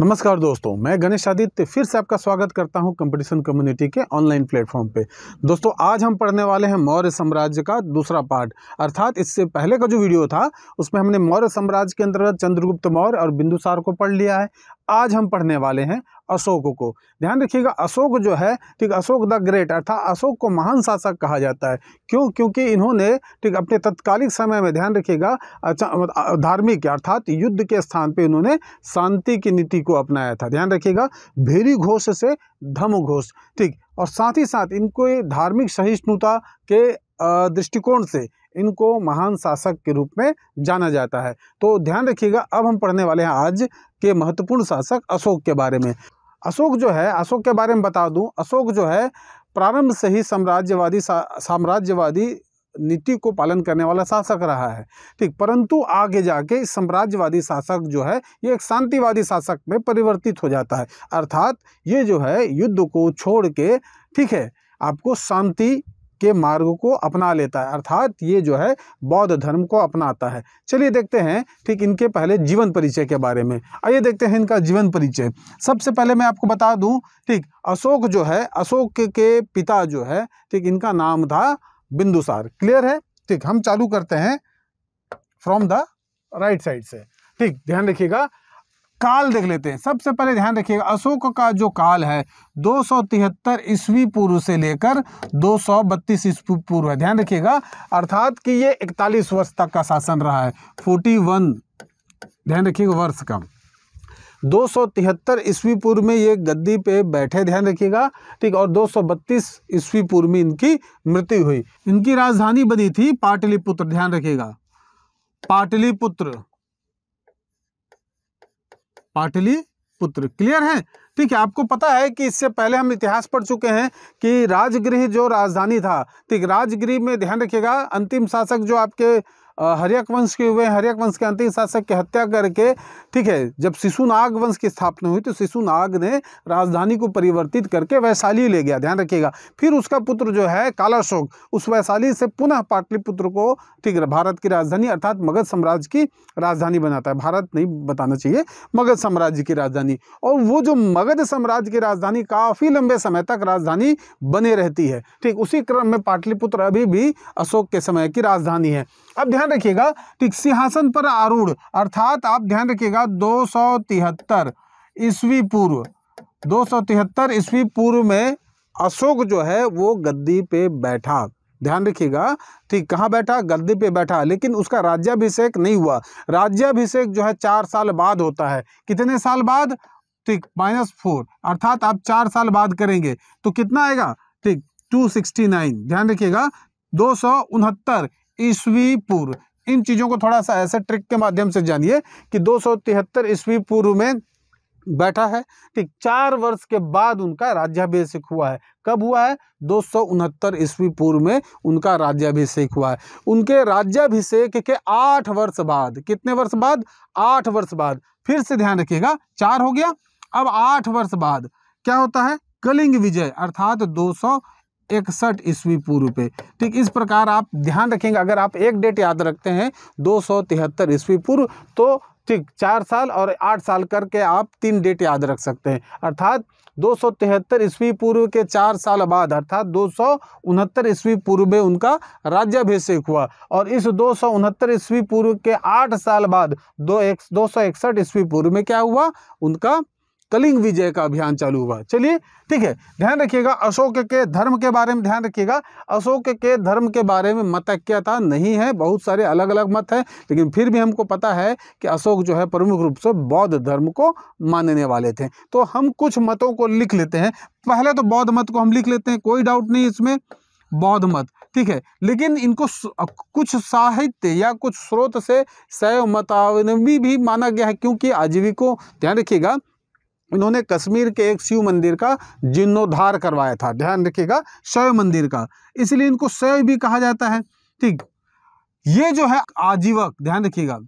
नमस्कार दोस्तों मैं गणेश आदित्य फिर से आपका स्वागत करता हूं कंपटीशन कम्युनिटी के ऑनलाइन प्लेटफॉर्म पे दोस्तों आज हम पढ़ने वाले हैं मौर्य साम्राज्य का दूसरा पार्ट अर्थात इससे पहले का जो वीडियो था उसमें हमने मौर्य साम्राज्य के अंतर्गत चंद्रगुप्त मौर्य और बिंदुसार को पढ़ लिया है आज हम पढ़ने वाले हैं अशोक को ध्यान रखिएगा अशोक जो है ठीक अशोक द ग्रेट अर्थात अशोक को महान शासक कहा जाता है क्यों क्योंकि इन्होंने ठीक अपने तत्कालिक समय में ध्यान रखिएगा अच्छा, धार्मिक अर्थात युद्ध के स्थान पे इन्होंने शांति की नीति को अपनाया था ध्यान रखिएगा भेरी घोष से धम घोष ठीक और साथ ही साथ इनको धार्मिक सहिष्णुता के दृष्टिकोण से इनको महान शासक के रूप में जाना जाता है तो ध्यान रखिएगा अब हम पढ़ने वाले हैं आज के महत्वपूर्ण शासक अशोक के बारे में अशोक जो है अशोक के बारे में बता दूं अशोक जो है प्रारंभ से ही साम्राज्यवादी साम्राज्यवादी नीति को पालन करने वाला शासक रहा है ठीक परंतु आगे जाके इस साम्राज्यवादी शासक जो है ये एक शांतिवादी शासक में परिवर्तित हो जाता है अर्थात ये जो है युद्ध को छोड़ के ठीक है आपको शांति के मार्ग को अपना लेता है अर्थात ये जो है बौद्ध धर्म को अपनाता है चलिए देखते हैं ठीक इनके पहले जीवन परिचय के बारे में आइए देखते हैं इनका जीवन परिचय सबसे पहले मैं आपको बता दूं ठीक अशोक जो है अशोक के पिता जो है ठीक इनका नाम था बिंदुसार क्लियर है ठीक हम चालू करते हैं फ्रॉम द राइट साइड से ठीक ध्यान रखिएगा काल देख लेते हैं सबसे पहले ध्यान रखिएगा अशोक का जो काल है दो सौ तिहत्तर ईस्वी पूर्व से लेकर दो सौ बत्तीस ईस्वी पूर्व है ध्यान रखिएगा अर्थात कि ये इकतालीस वर्ष तक का शासन रहा है फोर्टी वन ध्यान रखिएगा वर्ष का दो सौ तिहत्तर ईस्वी पूर्व में ये गद्दी पे बैठे ध्यान रखिएगा ठीक और दो सौ बत्तीस ईस्वी पूर्व में इनकी मृत्यु हुई इनकी राजधानी बनी थी पाटलिपुत्र ध्यान रखिएगा पाटलिपुत्र पुत्र क्लियर है ठीक है आपको पता है कि इससे पहले हम इतिहास पढ़ चुके हैं कि राजगृह जो राजधानी था ठीक राजगृह में ध्यान रखिएगा अंतिम शासक जो आपके हरियक वंश के हुए हरियक वंश के अंतिम शासक की हत्या करके ठीक है जब शिशुनाग वंश की स्थापना हुई तो शिशुनाग ने राजधानी को परिवर्तित करके वैशाली ले गया ध्यान रखिएगा फिर उसका पुत्र जो है कालाशोक उस वैशाली से पुनः पाटलिपुत्र को ठीक है भारत की राजधानी अर्थात मगध साम्राज्य की राजधानी बनाता है भारत नहीं बताना चाहिए मगध साम्राज्य की राजधानी और वो जो मगध साम्राज्य की राजधानी काफ़ी लंबे समय तक राजधानी बने रहती है ठीक उसी क्रम में पाटलिपुत्र अभी भी अशोक के समय की राजधानी है अब ध्यान ध्यान रखिएगा ठीक सिंहासन पर आरूढ़ अर्थात आप ध्यान रखिएगा दो सौ तिहत्तर ईस्वी पूर्व दो सौ तिहत्तर ईस्वी पूर्व में अशोक जो है वो गद्दी पे बैठा ध्यान रखिएगा ठीक कहाँ बैठा गद्दी पे बैठा लेकिन उसका राज्याभिषेक नहीं हुआ राज्याभिषेक जो है चार साल बाद होता है कितने साल बाद ठीक माइनस फोर अर्थात आप चार साल बाद करेंगे तो कितना आएगा ठीक टू सिक्सटी नाइन ध्यान रखिएगा दो सौ उनहत्तर ईस्वी पूर्व इन चीज़ों को थोड़ा सा ऐसे ट्रिक के माध्यम से जानिए कि दो सौ तिहत्तर ईस्वी पूर्व में बैठा है ठीक चार वर्ष के बाद उनका राज्याभिषेक हुआ है कब हुआ है दो सौ उनहत्तर ईस्वी पूर्व में उनका राज्याभिषेक हुआ है उनके राज्याभिषेक के आठ वर्ष बाद कितने वर्ष बाद आठ वर्ष बाद फिर से ध्यान रखिएगा चार हो गया अब आठ वर्ष बाद क्या होता है कलिंग विजय अर्थात दो सौ इकसठ ईस्वी पूर्व पे ठीक इस प्रकार आप ध्यान रखेंगे अगर आप एक डेट याद रखते हैं दो सौ तिहत्तर ईस्वी पूर्व तो ठीक चार साल और आठ साल करके आप तीन डेट याद रख सकते हैं अर्थात दो सौ तिहत्तर ईस्वी पूर्व के चार साल बाद अर्थात दो सौ उनहत्तर ईस्वी पूर्व में उनका राज्याभिषेक हुआ और इस दो सौ उनहत्तर ईस्वी पूर्व के आठ साल बाद दो एक दो सौ इकसठ ईस्वी पूर्व में क्या हुआ उनका कलिंग विजय का अभियान चालू हुआ चलिए ठीक है ध्यान रखिएगा अशोक के धर्म के बारे में ध्यान रखिएगा अशोक के धर्म के बारे में मतज्ञता नहीं है बहुत सारे अलग अलग मत हैं लेकिन फिर भी हमको पता है कि अशोक जो है प्रमुख रूप से बौद्ध धर्म को मानने वाले थे तो हम कुछ मतों को लिख लेते हैं पहले तो बौद्ध मत को हम लिख लेते हैं कोई डाउट नहीं इसमें बौद्ध मत ठीक है लेकिन इनको कुछ साहित्य या कुछ स्रोत से शैव भी माना गया है क्योंकि आजीविकों ध्यान रखिएगा इन्होंने कश्मीर के एक शिव मंदिर का जीर्णोद्धार करवाया था ध्यान रखिएगा शैव मंदिर का इसलिए इनको शैव भी कहा जाता है ठीक ये जो है आजीवक ध्यान रखिएगा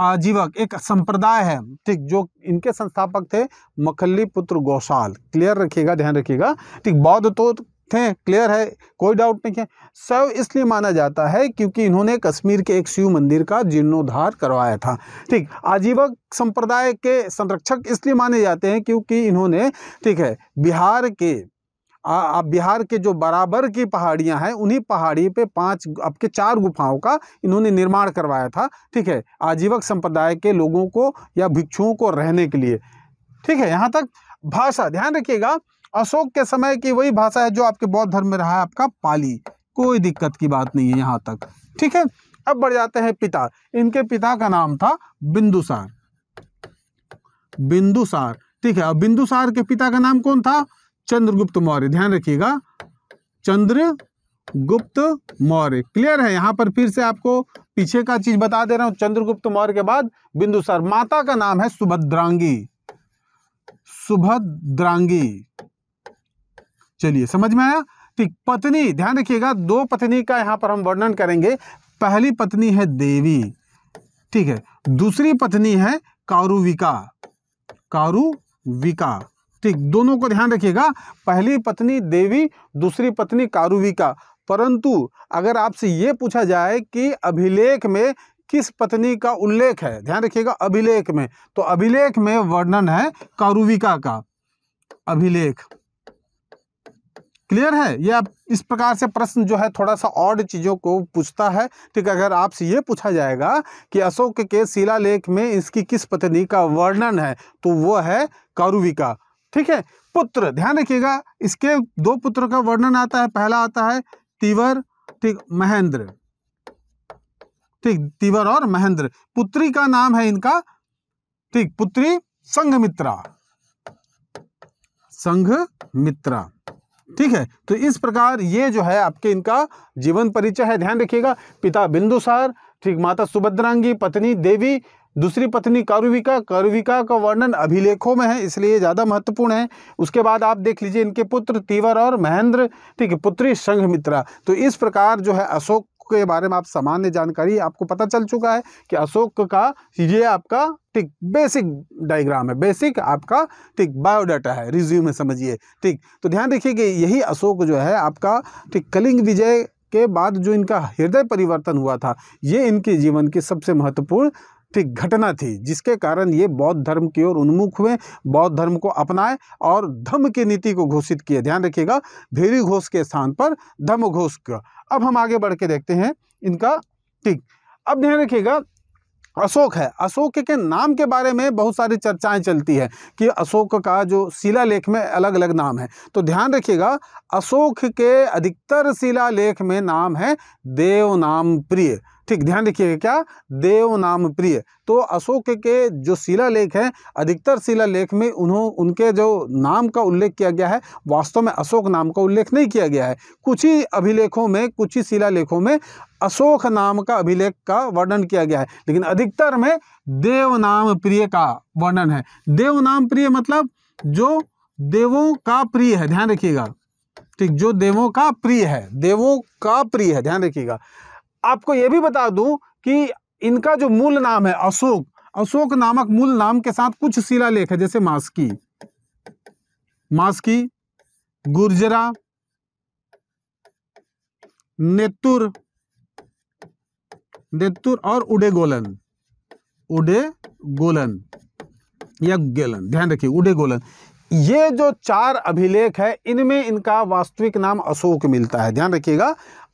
आजीवक एक संप्रदाय है ठीक जो इनके संस्थापक थे मखली पुत्र गौशाल क्लियर रखिएगा ध्यान रखिएगा ठीक बौद्ध तो थे क्लियर है कोई डाउट नहीं है सब इसलिए माना जाता है क्योंकि इन्होंने कश्मीर के एक शिव मंदिर का जीर्णोद्धार करवाया था ठीक आजीवक संप्रदाय के संरक्षक इसलिए माने जाते हैं क्योंकि इन्होंने ठीक है बिहार के आप बिहार के जो बराबर की पहाड़ियां हैं उन्हीं पहाड़ी पे पांच आपके चार गुफाओं का इन्होंने निर्माण करवाया था ठीक है आजीवक संप्रदाय के लोगों को या भिक्षुओं को रहने के लिए ठीक है यहाँ तक भाषा ध्यान रखिएगा अशोक के समय की वही भाषा है जो आपके बौद्ध धर्म में रहा है आपका पाली कोई दिक्कत की बात नहीं है यहाँ तक ठीक है अब बढ़ जाते हैं पिता इनके पिता का नाम था बिंदुसार बिंदुसार ठीक है अब बिंदुसार के पिता का नाम कौन था चंद्रगुप्त मौर्य ध्यान रखिएगा चंद्रगुप्त मौर्य क्लियर है यहां पर फिर से आपको पीछे का चीज बता दे रहा हूं चंद्रगुप्त मौर्य के बाद बिंदुसार माता का नाम है सुभद्रांगी सुभद्रांगी चलिए समझ में आया कि पत्नी ध्यान रखिएगा दो पत्नी का यहाँ पर हम वर्णन करेंगे पहली पत्नी है देवी ठीक है दूसरी पत्नी है कारुविका कारुविका ठीक दोनों को ध्यान रखिएगा पहली पत्नी देवी दूसरी पत्नी कारुविका परंतु अगर आपसे ये पूछा जाए कि अभिलेख में किस पत्नी का उल्लेख है ध्यान रखिएगा अभिलेख में तो अभिलेख में वर्णन है कारुविका का अभिलेख क्लियर है ये आप इस प्रकार से प्रश्न जो है थोड़ा सा और चीज़ों को पूछता है ठीक अगर आपसे ये पूछा जाएगा कि अशोक के शिला लेख में इसकी किस पत्नी का वर्णन है तो वो है कारुविका ठीक है पुत्र ध्यान रखिएगा इसके दो पुत्रों का वर्णन आता है पहला आता है तिवर ठीक महेंद्र ठीक तिवर और महेंद्र पुत्री का नाम है इनका ठीक पुत्री संघमित्रा संघमित्रा ठीक है तो इस प्रकार ये जो है आपके इनका जीवन परिचय है ध्यान रखिएगा पिता बिंदुसार ठीक माता सुभद्रांगी पत्नी देवी दूसरी पत्नी कारुविका कारुविका का वर्णन अभिलेखों में है इसलिए ज़्यादा महत्वपूर्ण है उसके बाद आप देख लीजिए इनके पुत्र तीवर और महेंद्र ठीक है पुत्री संघमित्रा तो इस प्रकार जो है अशोक के बारे में आप सामान्य जानकारी आपको पता चल चुका है कि अशोक का ये आपका ठीक बेसिक डायग्राम है बेसिक आपका ठीक बायोडाटा है रिज्यूम में समझिए ठीक तो ध्यान रखिए कि यही अशोक जो है आपका ठीक कलिंग विजय के बाद जो इनका हृदय परिवर्तन हुआ था ये इनके जीवन की सबसे महत्वपूर्ण ठीक घटना थी जिसके कारण ये बौद्ध धर्म की ओर उन्मुख हुए बौद्ध धर्म को अपनाए और धम्म की नीति को घोषित किए ध्यान रखिएगा भेरी घोष के स्थान पर धम्म घोष का अब हम आगे बढ़ के देखते हैं इनका ठीक अब ध्यान रखिएगा अशोक है अशोक के नाम के बारे में बहुत सारी चर्चाएं चलती है कि अशोक का जो शिला लेख में अलग अलग नाम है तो ध्यान रखिएगा अशोक के अधिकतर शिला लेख में नाम है देव नाम प्रिय ठीक ध्यान रखिएगा क्या देव नाम प्रिय तो अशोक के जो शिला लेख हैं अधिकतर शिला लेख में उन्हों उनके जो नाम का उल्लेख किया गया है वास्तव में अशोक नाम का उल्लेख नहीं किया गया है कुछ ही अभिलेखों में कुछ ही शिला लेखों में अशोक नाम का अभिलेख का वर्णन किया गया है लेकिन अधिकतर में देव नाम प्रिय का वर्णन है देव नाम प्रिय मतलब जो देवों का प्रिय है ध्यान रखिएगा ठीक जो देवों का प्रिय है देवों का प्रिय है ध्यान रखिएगा आपको यह भी बता दूं कि इनका जो मूल नाम है अशोक अशोक नामक मूल नाम के साथ कुछ शिलालेख है जैसे मास्की मास्की गुर्जरा नेतुर नेतुर और उडेगोलन उडे गोलन या गेलन ध्यान रखिए उडे गोलन ये जो चार अभिलेख है इनमें इनका वास्तविक नाम अशोक मिलता है ध्यान रखिएगा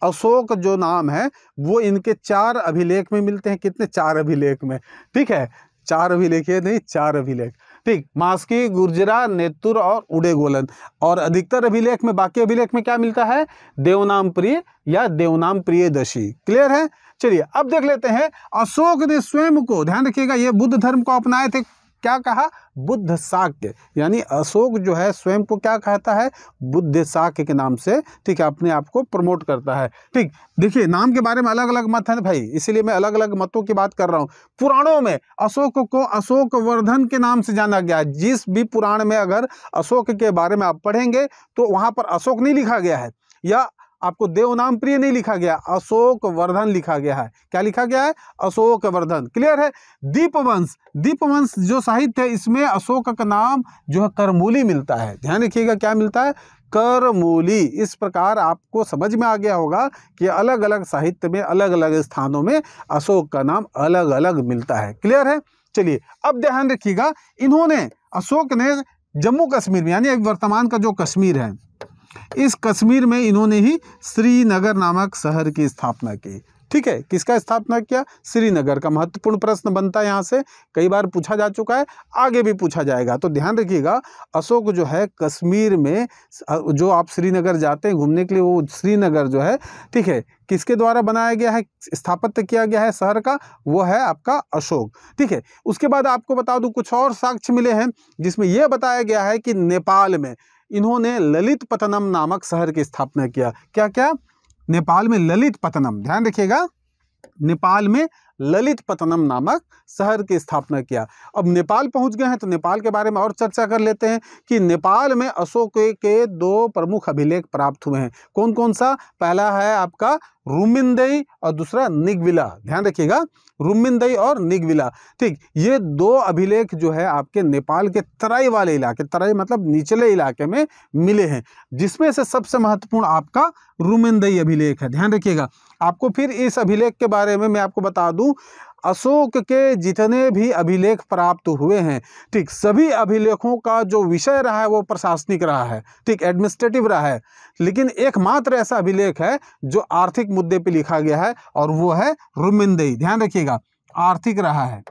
अशोक जो नाम है वो इनके चार अभिलेख में मिलते हैं कितने चार अभिलेख में ठीक है चार अभिलेख है नहीं चार अभिलेख ठीक मास्की गुर्जरा नेतुर और उड़ेगोलन और अधिकतर अभिलेख में बाकी अभिलेख में क्या मिलता है देवनाम प्रिय या देवनाम प्रिय दशी क्लियर है चलिए अब देख लेते हैं अशोक ने स्वयं को ध्यान रखिएगा ये बुद्ध धर्म को अपनाए थे क्या कहा बुद्ध शाक्य यानी अशोक जो है स्वयं को क्या कहता है बुद्ध शाक्य के नाम से ठीक है अपने आप को प्रमोट करता है ठीक देखिए नाम के बारे में अलग अलग मत हैं भाई इसीलिए मैं अलग अलग मतों की बात कर रहा हूँ पुराणों में अशोक को अशोक वर्धन के नाम से जाना गया जिस भी पुराण में अगर अशोक के बारे में आप पढ़ेंगे तो वहाँ पर अशोक नहीं लिखा गया है या आपको देवनाम प्रिय नहीं लिखा गया अशोक वर्धन लिखा गया है क्या लिखा गया है अशोक वर्धन क्लियर है दीपवंश दीपवंश जो साहित्य है इसमें अशोक का नाम जो है करमूली मिलता है ध्यान रखिएगा क्या मिलता है करमूली इस प्रकार आपको समझ में आ गया होगा कि अलग अलग साहित्य में अलग अलग स्थानों में अशोक का नाम अलग अलग मिलता है क्लियर है चलिए अब ध्यान रखिएगा इन्होंने अशोक ने जम्मू कश्मीर में यानी वर्तमान का जो कश्मीर है इस कश्मीर में इन्होंने ही श्रीनगर नामक शहर की स्थापना की ठीक है किसका स्थापना किया श्रीनगर का महत्वपूर्ण प्रश्न बनता है यहाँ से कई बार पूछा जा चुका है आगे भी पूछा जाएगा तो ध्यान रखिएगा अशोक जो है कश्मीर में जो आप श्रीनगर जाते हैं घूमने के लिए वो श्रीनगर जो है ठीक है किसके द्वारा बनाया गया है स्थापत्य किया गया है शहर का वो है आपका अशोक ठीक है उसके बाद आपको बता दूँ कुछ और साक्ष्य मिले हैं जिसमें यह बताया गया है कि नेपाल में इन्होंने ललित पतनम नामक शहर की स्थापना किया क्या क्या नेपाल में ललित पतनम ध्यान रखिएगा नेपाल में ललित पतनम नामक शहर की स्थापना किया अब नेपाल पहुंच गए हैं तो नेपाल के बारे में और चर्चा कर लेते हैं कि नेपाल में अशोक के दो प्रमुख अभिलेख प्राप्त हुए हैं कौन कौन सा पहला है आपका रूमिंदई और दूसरा निगविला ध्यान रखिएगा रुमिंदई और निगविला ठीक ये दो अभिलेख जो है आपके नेपाल के तराई वाले इलाके तराई मतलब निचले इलाके में मिले हैं जिसमें से सबसे महत्वपूर्ण आपका रुमिंदई अभिलेख है ध्यान रखिएगा आपको फिर इस अभिलेख के बारे में मैं आपको बता दूं अशोक के जितने भी अभिलेख प्राप्त हुए हैं ठीक सभी अभिलेखों का जो विषय रहा है वो प्रशासनिक रहा है ठीक एडमिनिस्ट्रेटिव रहा है लेकिन एकमात्र ऐसा अभिलेख है जो आर्थिक मुद्दे पे लिखा गया है और वो है रुमिंदई ध्यान रखिएगा आर्थिक रहा है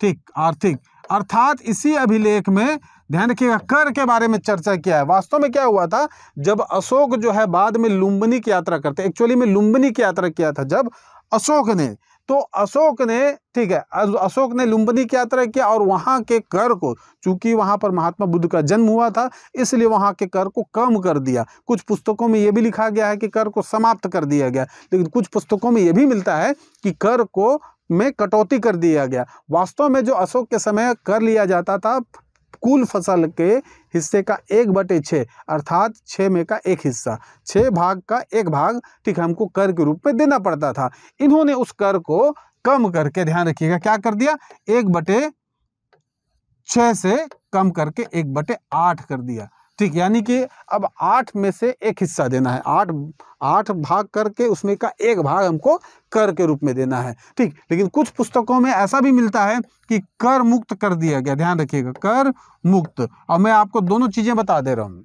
ठीक आर्थिक अर्थात इसी अभिलेख में ध्यान रखिएगा कर के बारे में चर्चा किया है वास्तव में क्या हुआ था जब अशोक जो है बाद में लुम्बनी की यात्रा करते एक्चुअली में लुम्बनी की यात्रा किया था जब अशोक ने तो अशोक ने ठीक है अशोक ने लुम्बनी की यात्रा किया और वहाँ के कर को चूंकि वहाँ पर महात्मा बुद्ध का जन्म हुआ था इसलिए वहाँ के कर को कम कर दिया कुछ पुस्तकों में ये भी लिखा गया है कि कर को समाप्त कर दिया गया लेकिन कुछ पुस्तकों में ये भी मिलता है कि कर को में कटौती कर दिया गया वास्तव में जो अशोक के समय कर लिया जाता था कुल फसल के हिस्से का एक बटे छः अर्थात छः में का एक हिस्सा छः भाग का एक भाग ठीक हमको कर के रूप में देना पड़ता था इन्होंने उस कर को कम करके ध्यान रखिएगा क्या कर दिया एक बटे छः से कम करके एक बटे आठ कर दिया ठीक यानी कि अब आठ में से एक हिस्सा देना है आठ आठ भाग करके उसमें का एक भाग हमको कर के रूप में देना है ठीक लेकिन कुछ पुस्तकों में ऐसा भी मिलता है कि कर मुक्त कर दिया गया ध्यान रखिएगा कर मुक्त और मैं आपको दोनों चीज़ें बता दे रहा हूँ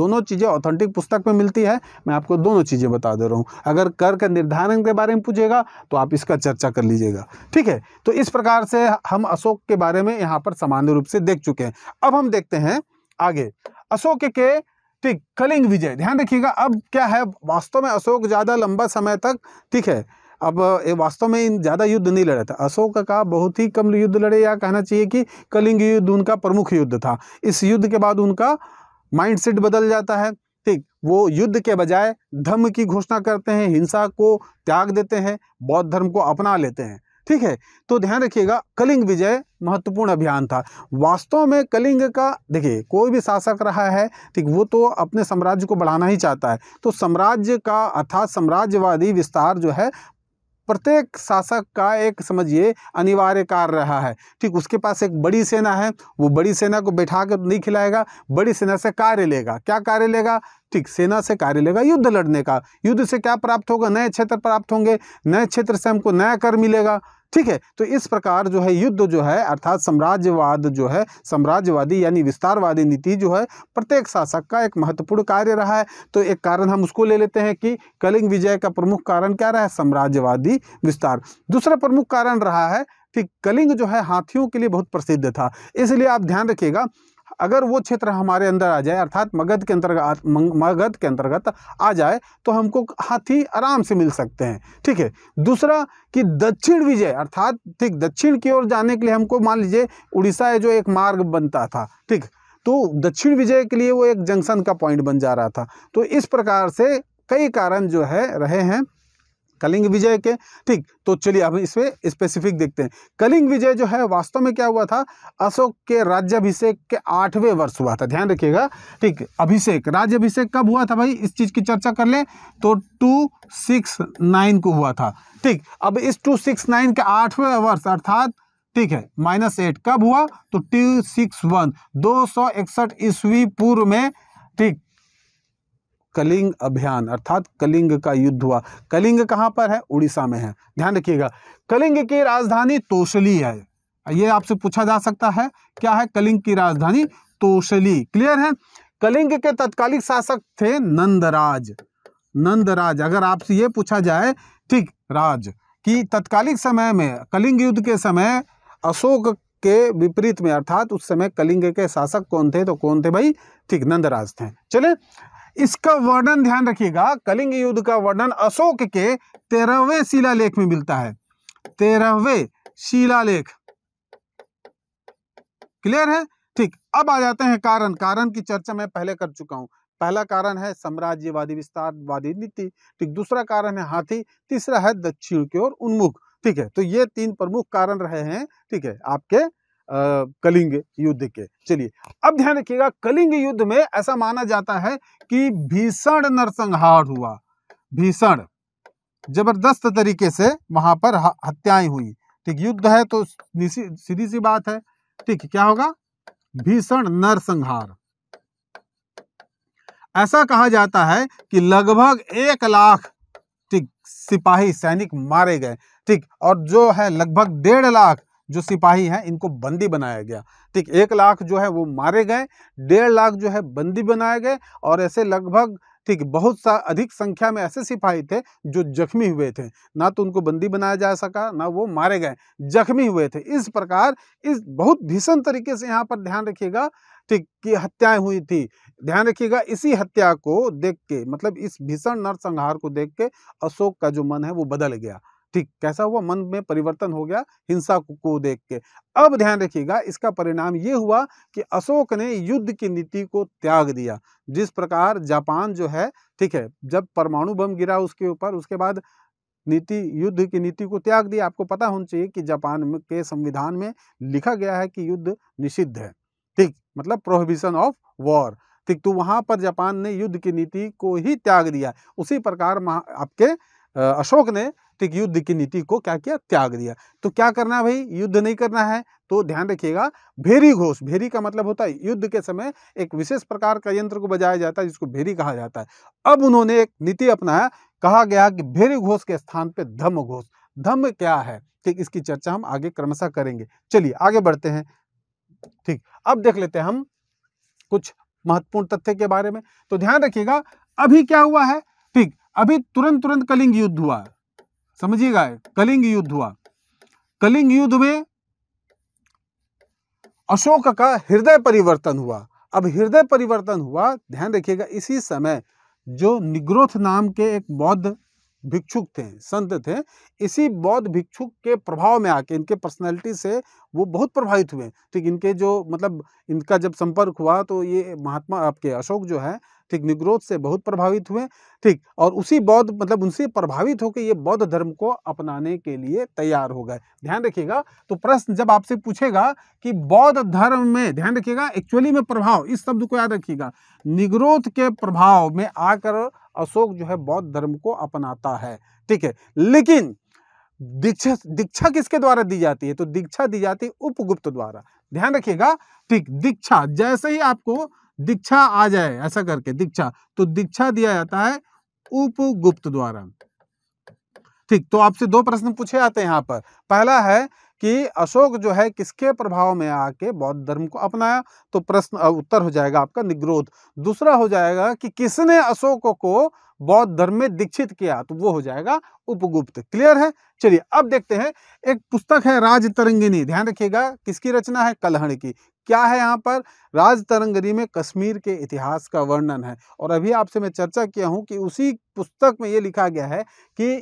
दोनों चीज़ें ऑथेंटिक पुस्तक में मिलती है मैं आपको दोनों चीज़ें बता दे रहा हूँ अगर कर के निर्धारण के बारे में पूछेगा तो आप इसका चर्चा कर लीजिएगा ठीक है तो इस प्रकार से हम अशोक के बारे में यहाँ पर सामान्य रूप से देख चुके हैं अब हम देखते हैं आगे अशोक के ठीक कलिंग विजय ध्यान रखिएगा अब क्या है वास्तव में अशोक ज़्यादा लंबा समय तक ठीक है अब वास्तव में ज़्यादा युद्ध नहीं लड़ा था अशोक का बहुत ही कम युद्ध लड़े या कहना चाहिए कि कलिंग युद्ध उनका प्रमुख युद्ध था इस युद्ध के बाद उनका माइंडसेट बदल जाता है ठीक वो युद्ध के बजाय धर्म की घोषणा करते हैं हिंसा को त्याग देते हैं बौद्ध धर्म को अपना लेते हैं ठीक है तो ध्यान रखिएगा कलिंग विजय महत्वपूर्ण अभियान था वास्तव में कलिंग का देखिए कोई भी शासक रहा है ठीक वो तो अपने साम्राज्य को बढ़ाना ही चाहता है तो साम्राज्य का अर्थात साम्राज्यवादी विस्तार जो है प्रत्येक शासक का एक समझिए अनिवार्य कार्य रहा है ठीक उसके पास एक बड़ी सेना है वो बड़ी सेना को बैठा कर नहीं खिलाएगा बड़ी सेना से कार्य लेगा क्या कार्य लेगा ठीक सेना से कार्य लेगा युद्ध लड़ने का युद्ध से क्या प्राप्त होगा नए क्षेत्र प्राप्त होंगे नए क्षेत्र से हमको नया कर मिलेगा ठीक है तो इस प्रकार जो है युद्ध जो है अर्थात साम्राज्यवाद जो है साम्राज्यवादी यानी विस्तारवादी नीति जो है प्रत्येक शासक का एक महत्वपूर्ण कार्य रहा है तो एक कारण हम उसको ले लेते हैं कि कलिंग विजय का प्रमुख कारण क्या रहा है साम्राज्यवादी विस्तार दूसरा प्रमुख कारण रहा है कि कलिंग जो है हाथियों के लिए बहुत प्रसिद्ध था इसलिए आप ध्यान रखिएगा अगर वो क्षेत्र हमारे अंदर आ जाए अर्थात मगध के अंतर्गत मगध के अंतर्गत आ जाए तो हमको हाथी आराम से मिल सकते हैं ठीक है दूसरा कि दक्षिण विजय अर्थात ठीक दक्षिण की ओर जाने के लिए हमको मान लीजिए उड़ीसा जो एक मार्ग बनता था ठीक तो दक्षिण विजय के लिए वो एक जंक्शन का पॉइंट बन जा रहा था तो इस प्रकार से कई कारण जो है रहे हैं कलिंग विजय के ठीक तो चलिए अब इस पर स्पेसिफिक देखते हैं कलिंग विजय जो है वास्तव में क्या हुआ था अशोक के राज्याभिषेक के आठवें वर्ष हुआ था ध्यान रखिएगा ठीक अभिषेक राज्याभिषेक कब हुआ था भाई इस चीज़ की चर्चा कर ले तो टू सिक्स नाइन को हुआ था ठीक अब इस टू सिक्स नाइन के आठवें वर्ष अर्थात ठीक है माइनस एट कब हुआ तो टू सिक्स वन दो सौ इकसठ ईस्वी पूर्व में ठीक कलिंग अभियान अर्थात कलिंग का युद्ध हुआ कलिंग कहाँ पर है उड़ीसा में है ध्यान रखिएगा कलिंग की राजधानी तोशली है ये आपसे पूछा जा सकता है क्या है कलिंग की राजधानी तोशली क्लियर है कलिंग के तत्कालिक शासक थे नंदराज नंदराज अगर आपसे ये पूछा जाए ठीक राज कि तत्कालिक समय में कलिंग युद्ध के समय अशोक के विपरीत में अर्थात उस समय कलिंग के शासक कौन थे तो कौन थे भाई ठीक नंदराज थे चले इसका वर्णन ध्यान रखिएगा कलिंग युद्ध का वर्णन अशोक के तेरहवें शिलालेख में मिलता है तेरहवें शिलालेख क्लियर है ठीक अब आ जाते हैं कारण कारण की चर्चा मैं पहले कर चुका हूं पहला कारण है साम्राज्यवादी विस्तारवादी नीति ठीक दूसरा कारण है हाथी तीसरा है दक्षिण की ओर उन्मुख ठीक है तो ये तीन प्रमुख कारण रहे हैं ठीक है आपके कलिंग युद्ध के चलिए अब ध्यान रखिएगा कलिंग युद्ध में ऐसा माना जाता है कि भीषण नरसंहार हुआ भीषण जबरदस्त तरीके से वहां पर हत्याएं हुई ठीक युद्ध है तो सीधी सी बात है ठीक क्या होगा भीषण नरसंहार ऐसा कहा जाता है कि लगभग एक लाख ठीक सिपाही सैनिक मारे गए ठीक और जो है लगभग डेढ़ लाख जो सिपाही हैं इनको बंदी बनाया गया ठीक एक लाख जो है वो मारे गए डेढ़ लाख जो है बंदी बनाए गए और ऐसे लगभग ठीक बहुत सा अधिक संख्या में ऐसे सिपाही थे जो जख्मी हुए थे ना तो उनको बंदी बनाया जा सका ना वो मारे गए जख्मी हुए थे इस प्रकार इस बहुत भीषण तरीके से यहाँ पर ध्यान रखिएगा ठीक की हत्याएं हुई थी ध्यान रखिएगा इसी हत्या को देख के मतलब इस भीषण नरसंहार को देख के अशोक का जो मन है वो बदल गया ठीक कैसा हुआ मन में परिवर्तन हो गया हिंसा को देख के अब ध्यान रखिएगा इसका परिणाम ये हुआ कि अशोक ने युद्ध की नीति को त्याग दिया जिस प्रकार जापान जो है ठीक है जब परमाणु बम गिरा उसके ऊपर उसके बाद नीति युद्ध की नीति को त्याग दिया आपको पता होना चाहिए कि जापान के संविधान में लिखा गया है कि युद्ध निषिद्ध है ठीक मतलब प्रोहिबिशन ऑफ वॉर ठीक तो वहां पर जापान ने युद्ध की नीति को ही त्याग दिया उसी प्रकार आपके अशोक ने ठीक युद्ध की नीति को क्या किया त्याग दिया तो क्या करना है भाई युद्ध नहीं करना है तो ध्यान रखिएगा भेरी घोष भेरी का मतलब होता है युद्ध के समय एक विशेष प्रकार का यंत्र को बजाया जाता है जिसको भेरी कहा जाता है अब उन्होंने एक नीति अपनाया कहा गया कि भेरी घोष के स्थान पर धम्म घोष धम्म क्या है ठीक इसकी चर्चा हम आगे क्रमशः करेंगे चलिए आगे बढ़ते हैं ठीक अब देख लेते हैं हम कुछ महत्वपूर्ण तथ्य के बारे में तो ध्यान रखिएगा अभी क्या हुआ है ठीक अभी तुरंत तुरंत कलिंग युद्ध हुआ समझिएगा कलिंग युद्ध हुआ कलिंग युद्ध में अशोक का हृदय परिवर्तन हुआ अब हृदय परिवर्तन हुआ ध्यान रखिएगा इसी समय जो निग्रोथ नाम के एक बौद्ध भिक्षुक थे संत थे इसी बौद्ध भिक्षुक के प्रभाव में आके इनके पर्सनैलिटी से वो बहुत प्रभावित हुए ठीक इनके जो मतलब इनका जब संपर्क हुआ तो ये महात्मा आपके अशोक जो है ठीक निग्रोध से बहुत प्रभावित हुए ठीक और उसी बौद्ध मतलब उनसे प्रभावित होकर ये बौद्ध धर्म को अपनाने के लिए तैयार हो गए ध्यान रखिएगा तो प्रश्न जब आपसे पूछेगा कि बौद्ध धर्म में ध्यान रखिएगा एक्चुअली में प्रभाव इस शब्द को याद रखिएगा निग्रोध के प्रभाव में आकर अशोक जो है बौद्ध धर्म को अपनाता है ठीक है लेकिन दीक्षा दीक्षा किसके द्वारा दी जाती है तो दीक्षा दी जाती है उपगुप्त द्वारा ध्यान रखिएगा ठीक दीक्षा जैसे ही आपको दीक्षा आ जाए ऐसा करके दीक्षा तो दीक्षा दिया जाता है उपगुप्त द्वारा ठीक तो आपसे दो प्रश्न पूछे जाते हैं यहाँ पर पहला है कि अशोक जो है किसके प्रभाव में आके बौद्ध धर्म को अपनाया तो प्रश्न उत्तर हो जाएगा आपका निग्रोध दूसरा हो जाएगा कि किसने अशोक को बौद्ध धर्म में दीक्षित किया तो वो हो जाएगा उपगुप्त क्लियर है चलिए अब देखते हैं एक पुस्तक है राज तरंगिनी ध्यान रखिएगा किसकी रचना है कलहण की क्या है यहाँ पर राज तरंगिनी में कश्मीर के इतिहास का वर्णन है और अभी आपसे मैं चर्चा किया हूँ कि उसी पुस्तक में ये लिखा गया है कि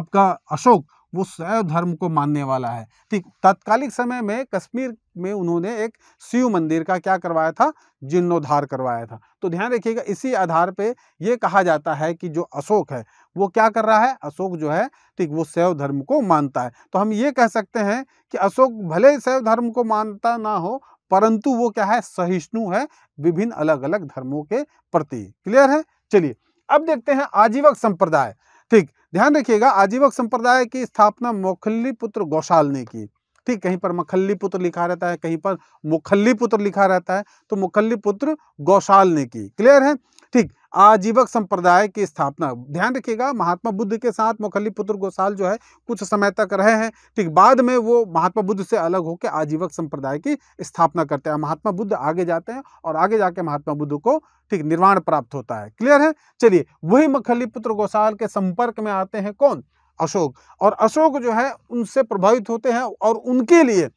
आपका अशोक वो स्वयं धर्म को मानने वाला है ठीक तात्कालिक समय में कश्मीर में उन्होंने एक शिव मंदिर का क्या करवाया था जीर्णोद्धार करवाया था तो ध्यान रखिएगा इसी आधार पे ये कहा जाता है कि जो अशोक है वो क्या कर रहा है अशोक जो है ठीक वो शैव धर्म को मानता है तो हम ये कह सकते हैं कि अशोक भले शैव धर्म को मानता ना हो परंतु वो क्या है सहिष्णु है विभिन्न अलग अलग धर्मों के प्रति क्लियर है चलिए अब देखते हैं आजीवक संप्रदाय ठीक ध्यान रखिएगा आजीवक संप्रदाय की स्थापना मोखल्ली पुत्र गौशाल ने की ठीक कहीं पर मखल्ली पुत्र लिखा रहता है कहीं पर मुखल्ली पुत्र लिखा रहता है तो मुखल्ली पुत्र गौशाल ने की क्लियर है ठीक आजीवक संप्रदाय की स्थापना ध्यान रखिएगा महात्मा बुद्ध के साथ मुखली पुत्र गोसाल जो है कुछ समय तक रहे हैं ठीक बाद में वो महात्मा बुद्ध से अलग होकर आजीवक संप्रदाय की स्थापना करते हैं महात्मा बुद्ध आगे जाते हैं और आगे जाके महात्मा बुद्ध को ठीक निर्वाण प्राप्त होता है क्लियर है चलिए वही मखली पुत्र गोसाल के संपर्क में आते हैं कौन अशोक और अशोक जो है उनसे प्रभावित होते हैं और उनके लिए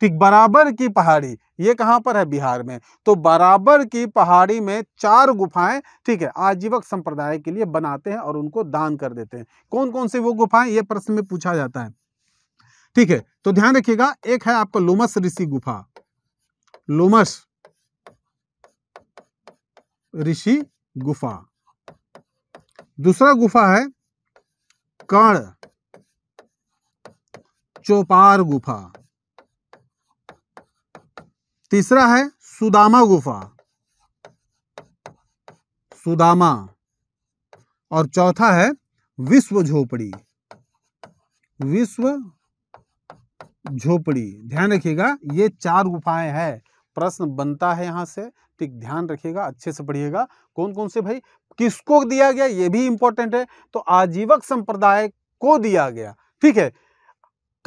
कि बराबर की पहाड़ी ये कहाँ पर है बिहार में तो बराबर की पहाड़ी में चार गुफाएं ठीक है आजीवक संप्रदाय के लिए बनाते हैं और उनको दान कर देते हैं कौन कौन सी वो गुफाएं ये प्रश्न में पूछा जाता है ठीक है तो ध्यान रखिएगा एक है आपका लोमस ऋषि गुफा लोमस ऋषि गुफा दूसरा गुफा है कर्ण चौपार गुफा तीसरा है सुदामा गुफा सुदामा और चौथा है विश्व झोपड़ी विश्व झोपड़ी ध्यान रखिएगा ये चार गुफाएं हैं प्रश्न बनता है यहां से ठीक ध्यान रखिएगा अच्छे से पढ़िएगा कौन कौन से भाई किसको दिया गया ये भी इंपॉर्टेंट है तो आजीवक संप्रदाय को दिया गया ठीक है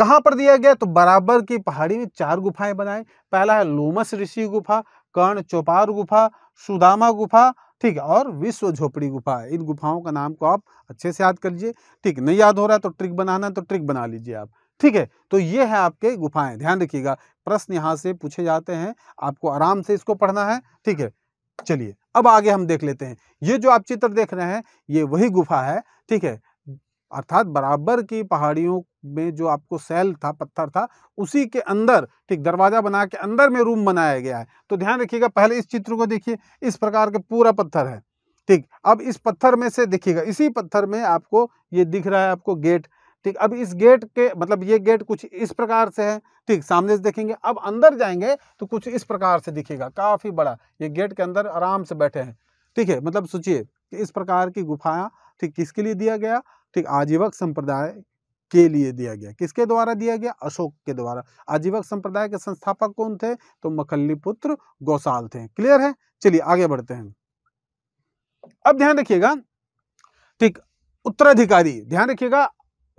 कहाँ पर दिया गया तो बराबर की पहाड़ी में चार गुफाएं बनाए पहला है लोमस ऋषि गुफा कर्ण चौपार गुफा सुदामा गुफा ठीक है और विश्व झोपड़ी गुफा इन गुफाओं का नाम को आप अच्छे से याद कर लीजिए ठीक नहीं याद हो रहा है तो ट्रिक बनाना तो ट्रिक बना लीजिए आप ठीक है तो ये है आपके गुफाएं ध्यान रखिएगा प्रश्न यहाँ से पूछे जाते हैं आपको आराम से इसको पढ़ना है ठीक है चलिए अब आगे हम देख लेते हैं ये जो आप चित्र देख रहे हैं ये वही गुफा है ठीक है अर्थात बराबर की पहाड़ियों में जो आपको सेल था पत्थर था उसी के अंदर ठीक दरवाज़ा बना के अंदर में रूम बनाया गया है तो ध्यान रखिएगा पहले इस चित्र को देखिए इस प्रकार के पूरा पत्थर है ठीक अब इस पत्थर में से देखिएगा इसी पत्थर में आपको ये दिख रहा है आपको गेट ठीक अब इस गेट के मतलब ये गेट कुछ इस प्रकार से है ठीक सामने से देखेंगे अब अंदर जाएंगे तो कुछ इस प्रकार से दिखेगा काफ़ी बड़ा ये गेट के अंदर आराम से बैठे हैं ठीक है मतलब सोचिए कि इस प्रकार की गुफाएं ठीक किसके लिए दिया गया ठीक आजीवक संप्रदाय के लिए दिया गया किसके द्वारा दिया गया अशोक के द्वारा आजीवक संप्रदाय के संस्थापक कौन थे तो मखल्ली पुत्र गौसाल थे क्लियर है चलिए आगे बढ़ते हैं अब ध्यान रखिएगा ठीक उत्तराधिकारी ध्यान रखिएगा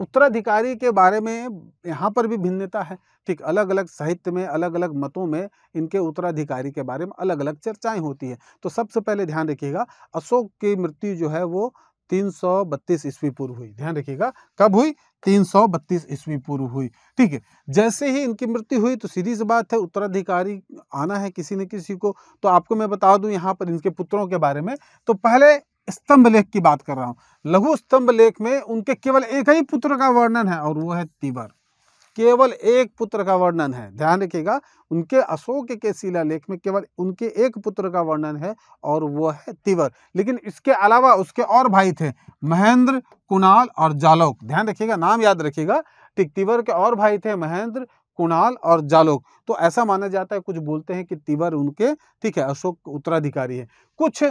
उत्तराधिकारी के बारे में यहाँ पर भी भिन्नता है ठीक अलग अलग साहित्य में अलग अलग मतों में इनके उत्तराधिकारी के बारे में अलग अलग चर्चाएं होती है तो सबसे पहले ध्यान रखिएगा अशोक की मृत्यु जो है वो तीन सौ बत्तीस ईस्वी पूर्व हुई ध्यान रखिएगा कब हुई तीन सौ बत्तीस ईस्वी पूर्व हुई ठीक है जैसे ही इनकी मृत्यु हुई तो सीधी सी बात है उत्तराधिकारी आना है किसी न किसी को तो आपको मैं बता दूं यहाँ पर इनके पुत्रों के बारे में तो पहले स्तंभ लेख की बात कर रहा हूँ लघु स्तंभ लेख में उनके केवल एक ही पुत्र का वर्णन है और वो है तिबर केवल एक पुत्र का वर्णन है ध्यान रखिएगा उनके अशोक के, शिला शिलालेख में केवल उनके एक पुत्र का वर्णन है और वो है तिवर लेकिन इसके अलावा उसके और भाई थे महेंद्र कुणाल और जालोक ध्यान रखिएगा नाम याद रखिएगा तिवर के और भाई थे महेंद्र कुणाल और जालोक तो ऐसा माना जाता है कुछ बोलते हैं कि तिवर उनके ठीक है अशोक उत्तराधिकारी है कुछ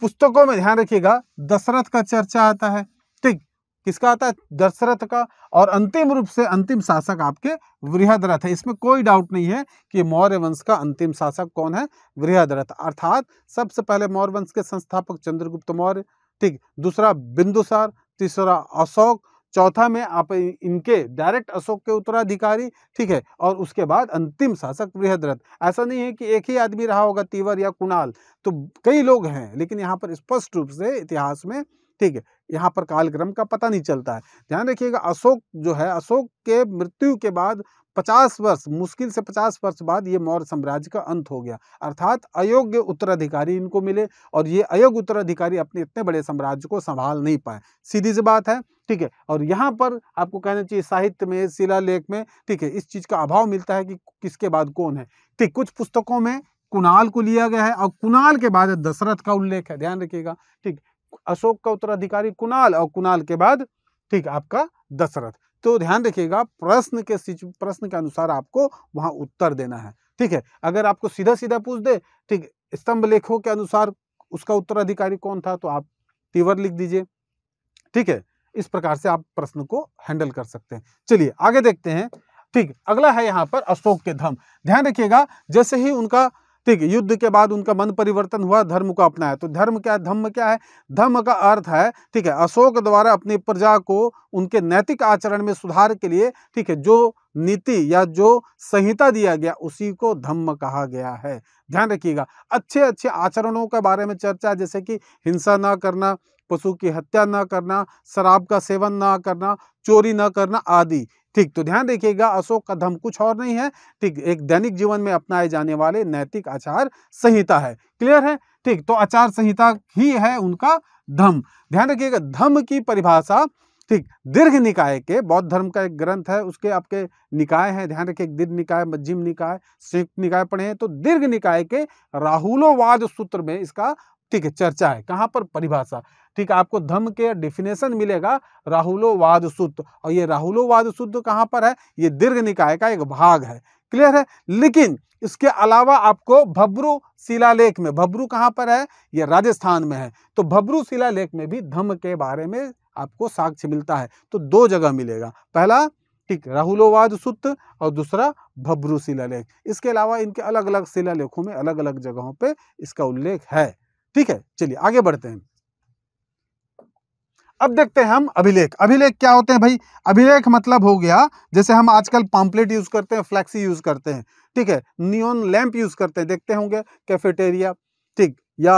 पुस्तकों में ध्यान रखिएगा दशरथ का चर्चा आता है ठीक किसका आता है दशरथ का और अंतिम रूप से अंतिम शासक आपके वृहदरथ है इसमें कोई डाउट नहीं है कि मौर्य वंश का अंतिम शासक कौन है वृहदरथ अर्थात सबसे पहले मौर्य वंश के संस्थापक चंद्रगुप्त मौर्य ठीक दूसरा बिंदुसार तीसरा अशोक चौथा में आप इनके डायरेक्ट अशोक के उत्तराधिकारी ठीक है और उसके बाद अंतिम शासक बृहद्रथ ऐसा नहीं है कि एक ही आदमी रहा होगा तीवर या कुणाल तो कई लोग हैं लेकिन यहाँ पर स्पष्ट रूप से इतिहास में ठीक है यहाँ पर कालक्रम का पता नहीं चलता है ध्यान रखिएगा अशोक जो है अशोक के मृत्यु के बाद पचास वर्ष मुश्किल से पचास वर्ष बाद ये मौर्य साम्राज्य का अंत हो गया अर्थात अयोग्य उत्तराधिकारी इनको मिले और ये अयोग्य उत्तराधिकारी अपने इतने बड़े साम्राज्य को संभाल नहीं पाए सीधी सी बात है ठीक है और यहाँ पर आपको कहना चाहिए साहित्य में शिला लेख में ठीक है इस चीज़ का अभाव मिलता है कि किसके बाद कौन है ठीक कुछ पुस्तकों में कुणाल को लिया गया है और कुणाल के बाद दशरथ का उल्लेख है ध्यान रखिएगा ठीक अशोक का उत्तराधिकारी कुणाल और कुणाल के बाद ठीक आपका दशरथ तो ध्यान रखिएगा प्रश्न के प्रश्न के अनुसार आपको वहां उत्तर देना है ठीक है अगर आपको सीधा सीधा पूछ दे ठीक स्तंभ लेखों के अनुसार उसका उत्तराधिकारी कौन था तो आप तीवर लिख दीजिए ठीक है इस प्रकार से आप प्रश्न को हैंडल कर सकते हैं चलिए आगे देखते हैं ठीक अगला है यहाँ पर अशोक के धम ध्यान रखिएगा जैसे ही उनका ठीक युद्ध के बाद उनका मन परिवर्तन हुआ धर्म को अपनाया तो धर्म क्या है धम्म क्या है धम्म का अर्थ है ठीक है अशोक द्वारा अपनी प्रजा को उनके नैतिक आचरण में सुधार के लिए ठीक है जो नीति या जो संहिता दिया गया उसी को धम्म कहा गया है ध्यान रखिएगा अच्छे अच्छे आचरणों के बारे में चर्चा जैसे कि हिंसा ना करना पशु की हत्या ना करना शराब का सेवन ना करना चोरी ना करना आदि ठीक तो ध्यान देखिएगा अशोक का धम कुछ और नहीं है ठीक एक दैनिक जीवन में अपनाए जाने वाले नैतिक आचार संहिता है क्लियर है ठीक तो आचार संहिता ही है उनका धम ध्यान रखिएगा धम की परिभाषा ठीक दीर्घ निकाय के बौद्ध धर्म का एक ग्रंथ है उसके आपके निकाय हैं ध्यान रखिए दीर्घ निकाय मध्यम निकाय संयुक्त निकाय पढ़े हैं तो दीर्घ निकाय के राहुलोवाद सूत्र में इसका ठीक है चर्चा है कहाँ पर परिभाषा ठीक है आपको धम्म के डिफिनेशन मिलेगा राहुलोवाद सूत्र और ये राहुलोवाद सूत्र कहाँ पर है ये दीर्घ निकाय का एक भाग है क्लियर है लेकिन इसके अलावा आपको भब्रू शिलालेख में भब्रू कहाँ पर है ये राजस्थान में है तो भब्रू शिलालेख में भी धम्म के बारे में आपको साक्ष्य मिलता है तो दो जगह मिलेगा पहला ठीक राहुलोवाद सूत्र और दूसरा भब्रू शिलालेख इसके अलावा इनके अलग अलग शिलालेखों में अलग अलग जगहों पे इसका उल्लेख है ठीक है चलिए आगे बढ़ते हैं अब देखते हैं हम अभिलेख अभिलेख क्या होते हैं भाई अभिलेख मतलब हो गया जैसे हम आजकल पॉम्पलेट यूज करते हैं फ्लैक्सी यूज करते हैं ठीक है नियोन लैंप यूज करते हैं देखते होंगे कैफेटेरिया ठीक या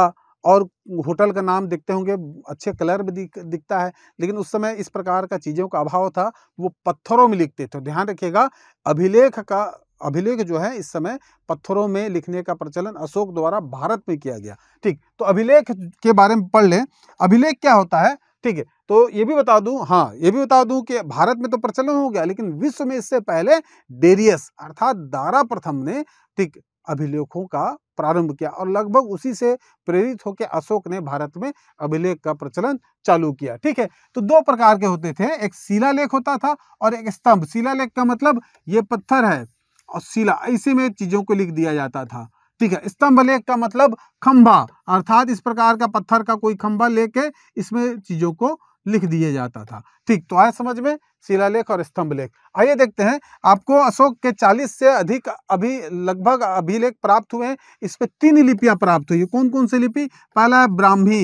और होटल का नाम देखते होंगे अच्छे कलर भी दिख, दिखता है लेकिन उस समय इस प्रकार का चीज़ों का अभाव था वो पत्थरों में लिखते थे ध्यान रखिएगा अभिलेख का अभिलेख जो है इस समय पत्थरों में लिखने का प्रचलन अशोक द्वारा भारत में किया गया ठीक तो अभिलेख के बारे में पढ़ लें अभिलेख क्या होता है ठीक है तो ये भी बता दूं हाँ ये भी बता दूं कि भारत में तो प्रचलन हो गया लेकिन विश्व में इससे पहले डेरियस अर्थात दारा प्रथम ने ठीक अभिलेखों का प्रारंभ किया और लगभग उसी से प्रेरित होकर अशोक ने भारत में अभिलेख का प्रचलन चालू किया ठीक है तो दो प्रकार के होते थे एक शिलालेख होता था और एक स्तंभ शिलालेख का मतलब ये पत्थर है और शिला ऐसे में चीज़ों को लिख दिया जाता था ठीक है स्तंभ लेख का मतलब खंभा अर्थात इस प्रकार का पत्थर का कोई खंभा लेके इसमें चीज़ों को लिख दिया जाता था ठीक तो आया समझ में शिलालेख और स्तंभ लेख आइए देखते हैं आपको अशोक के 40 से अधिक अभी लगभग अभिलेख प्राप्त हुए हैं इस पर तीन लिपियां प्राप्त हुई कौन कौन सी लिपि पहला है ब्राह्मी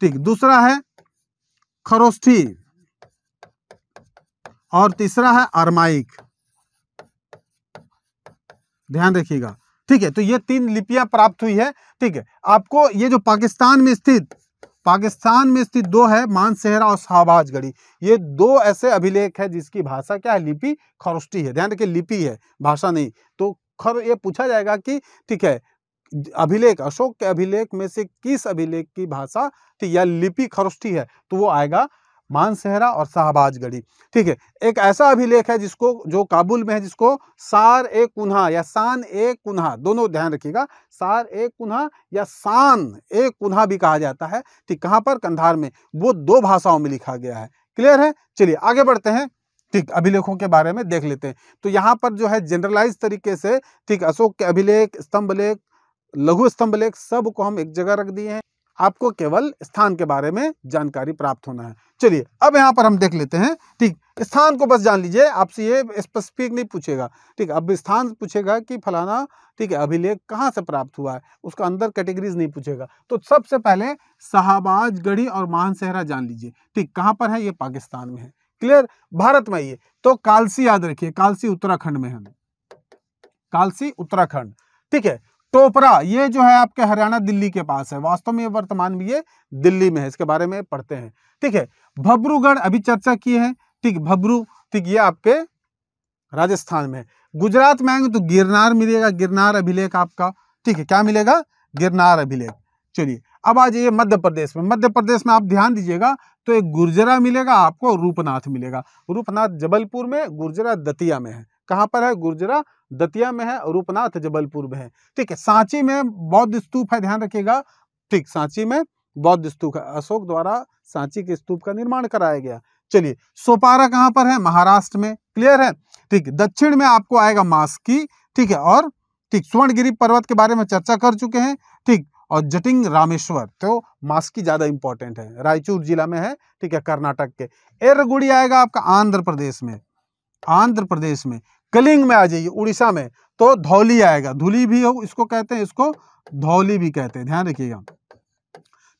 ठीक दूसरा है खरोष्ठी और तीसरा है आरमाइक ध्यान रखिएगा ठीक है तो ये तीन लिपियां प्राप्त हुई है ठीक है आपको ये जो पाकिस्तान में स्थित पाकिस्तान में स्थित दो है मानसेहरा और शाहबाजगढ़ी ये दो ऐसे अभिलेख है जिसकी भाषा क्या है लिपि खरुष्टी है ध्यान रखिए लिपि है भाषा नहीं तो खर ये पूछा जाएगा कि ठीक है अभिलेख अशोक के अभिलेख में से किस अभिलेख की भाषा या लिपि खरोष्टी है तो वो आएगा मानसहरा और शाहबाज ठीक है एक ऐसा अभिलेख है जिसको जो काबुल में है जिसको सार ए कुन्हा या शान ए कुन्हा दोनों ध्यान रखिएगा सार ए कुन्हा या शान ए कुन्हा भी कहा जाता है ठीक कहाँ पर कंधार में वो दो भाषाओं में लिखा गया है क्लियर है चलिए आगे बढ़ते हैं ठीक अभिलेखों के बारे में देख लेते हैं तो यहाँ पर जो है जनरलाइज तरीके से ठीक अशोक के अभिलेख स्तंभ लेख लघु स्तंभ लेख सब को हम एक जगह रख दिए हैं आपको केवल स्थान के बारे में जानकारी प्राप्त होना है चलिए अब यहाँ पर हम देख लेते हैं ठीक स्थान को बस जान लीजिए आपसे ये स्पेसिफिक नहीं पूछेगा ठीक अब स्थान पूछेगा कि फलाना ठीक है अभिलेख कहाँ से प्राप्त हुआ है उसका अंदर कैटेगरीज नहीं पूछेगा तो सबसे पहले शाहबाजगढ़ी और मानसहरा जान लीजिए ठीक कहाँ पर है ये पाकिस्तान में है क्लियर भारत में ये तो कालसी याद रखिए कालसी उत्तराखंड में है कालसी उत्तराखंड ठीक है टोपरा ये जो है आपके हरियाणा दिल्ली के पास है वास्तव में ये वर्तमान में ये दिल्ली में है इसके बारे में पढ़ते हैं ठीक है भब्रूगढ़ अभी चर्चा किए हैं ठीक भब्रू ठीक ये आपके राजस्थान में गुजरात में आएंगे तो गिरनार मिलेगा गिरनार अभिलेख आपका ठीक है क्या मिलेगा गिरनार अभिलेख चलिए अब आ जाइए मध्य प्रदेश में मध्य प्रदेश में आप ध्यान दीजिएगा तो एक गुर्जरा मिलेगा आपको रूपनाथ मिलेगा रूपनाथ जबलपुर में गुर्जरा दतिया में है कहां पर है गुर्जरा दतिया में है और रूपनाथ जबलपुर में है ठीक है सांची में बौद्ध स्तूप है ध्यान रखिएगा ठीक सांची में बौद्ध स्तूप है अशोक द्वारा सांची के स्तूप का निर्माण कराया गया चलिए सोपारा कहाँ पर है महाराष्ट्र में क्लियर है ठीक दक्षिण में आपको आएगा मास्की ठीक है और ठीक स्वर्णगिरी पर्वत के बारे में चर्चा कर चुके हैं ठीक और जटिंग रामेश्वर तो मास्की ज़्यादा इंपॉर्टेंट है रायचूर जिला में है ठीक है कर्नाटक के एरगुड़ी आएगा आपका आंध्र प्रदेश में आंध्र प्रदेश में कलिंग में आ जाइए उड़ीसा में तो धौली आएगा धूली भी हो इसको कहते हैं इसको धौली भी कहते हैं ध्यान रखिएगा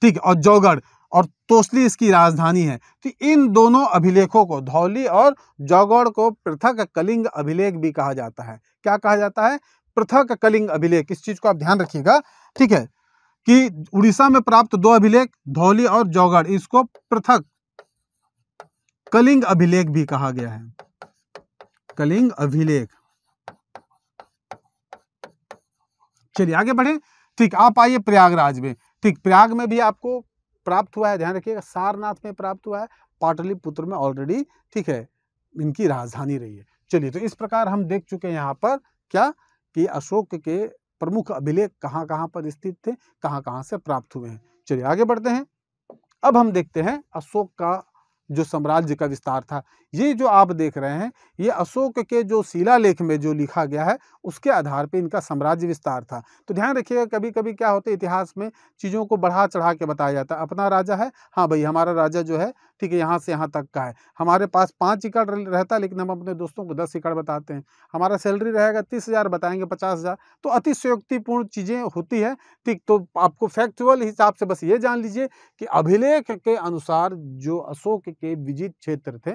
ठीक है और जौगढ़ और तोसली इसकी राजधानी है तो इन दोनों अभिलेखों को धौली और जौगढ़ को पृथक कलिंग अभिलेख भी कहा जाता है क्या कहा जाता है पृथक कलिंग अभिलेख इस चीज को आप ध्यान रखिएगा ठीक है कि उड़ीसा में प्राप्त दो अभिलेख धौली और जौगढ़ इसको पृथक कलिंग अभिलेख भी कहा गया है कलिंग अभिलेख चलिए आगे बढ़े ठीक आप आइए प्रयागराज में ठीक प्रयाग में भी आपको प्राप्त हुआ है ध्यान रखिएगा सारनाथ में प्राप्त हुआ है पाटलिपुत्र में ऑलरेडी ठीक है इनकी राजधानी रही है चलिए तो इस प्रकार हम देख चुके हैं यहाँ पर क्या कि अशोक के प्रमुख अभिलेख कहाँ कहाँ पर स्थित थे कहाँ कहाँ से प्राप्त हुए हैं चलिए आगे बढ़ते हैं अब हम देखते हैं अशोक का जो साम्राज्य का विस्तार था ये जो आप देख रहे हैं ये अशोक के जो शिला लेख में जो लिखा गया है उसके आधार पे इनका साम्राज्य विस्तार था तो ध्यान रखिएगा कभी कभी क्या होता है इतिहास में चीज़ों को बढ़ा चढ़ा के बताया जाता है अपना राजा है हाँ भाई हमारा राजा जो है ठीक है यहाँ से यहाँ तक का है हमारे पास पाँच एकड़ रहता है लेकिन हम अपने दोस्तों को दस एकड़ बताते हैं हमारा सैलरी रहेगा तीस हज़ार बताएंगे पचास हज़ार तो अतिशयोक्तिपूर्ण चीज़ें होती है ठीक तो आपको फैक्चुअल हिसाब से बस ये जान लीजिए कि अभिलेख के अनुसार जो अशोक के विजित क्षेत्र थे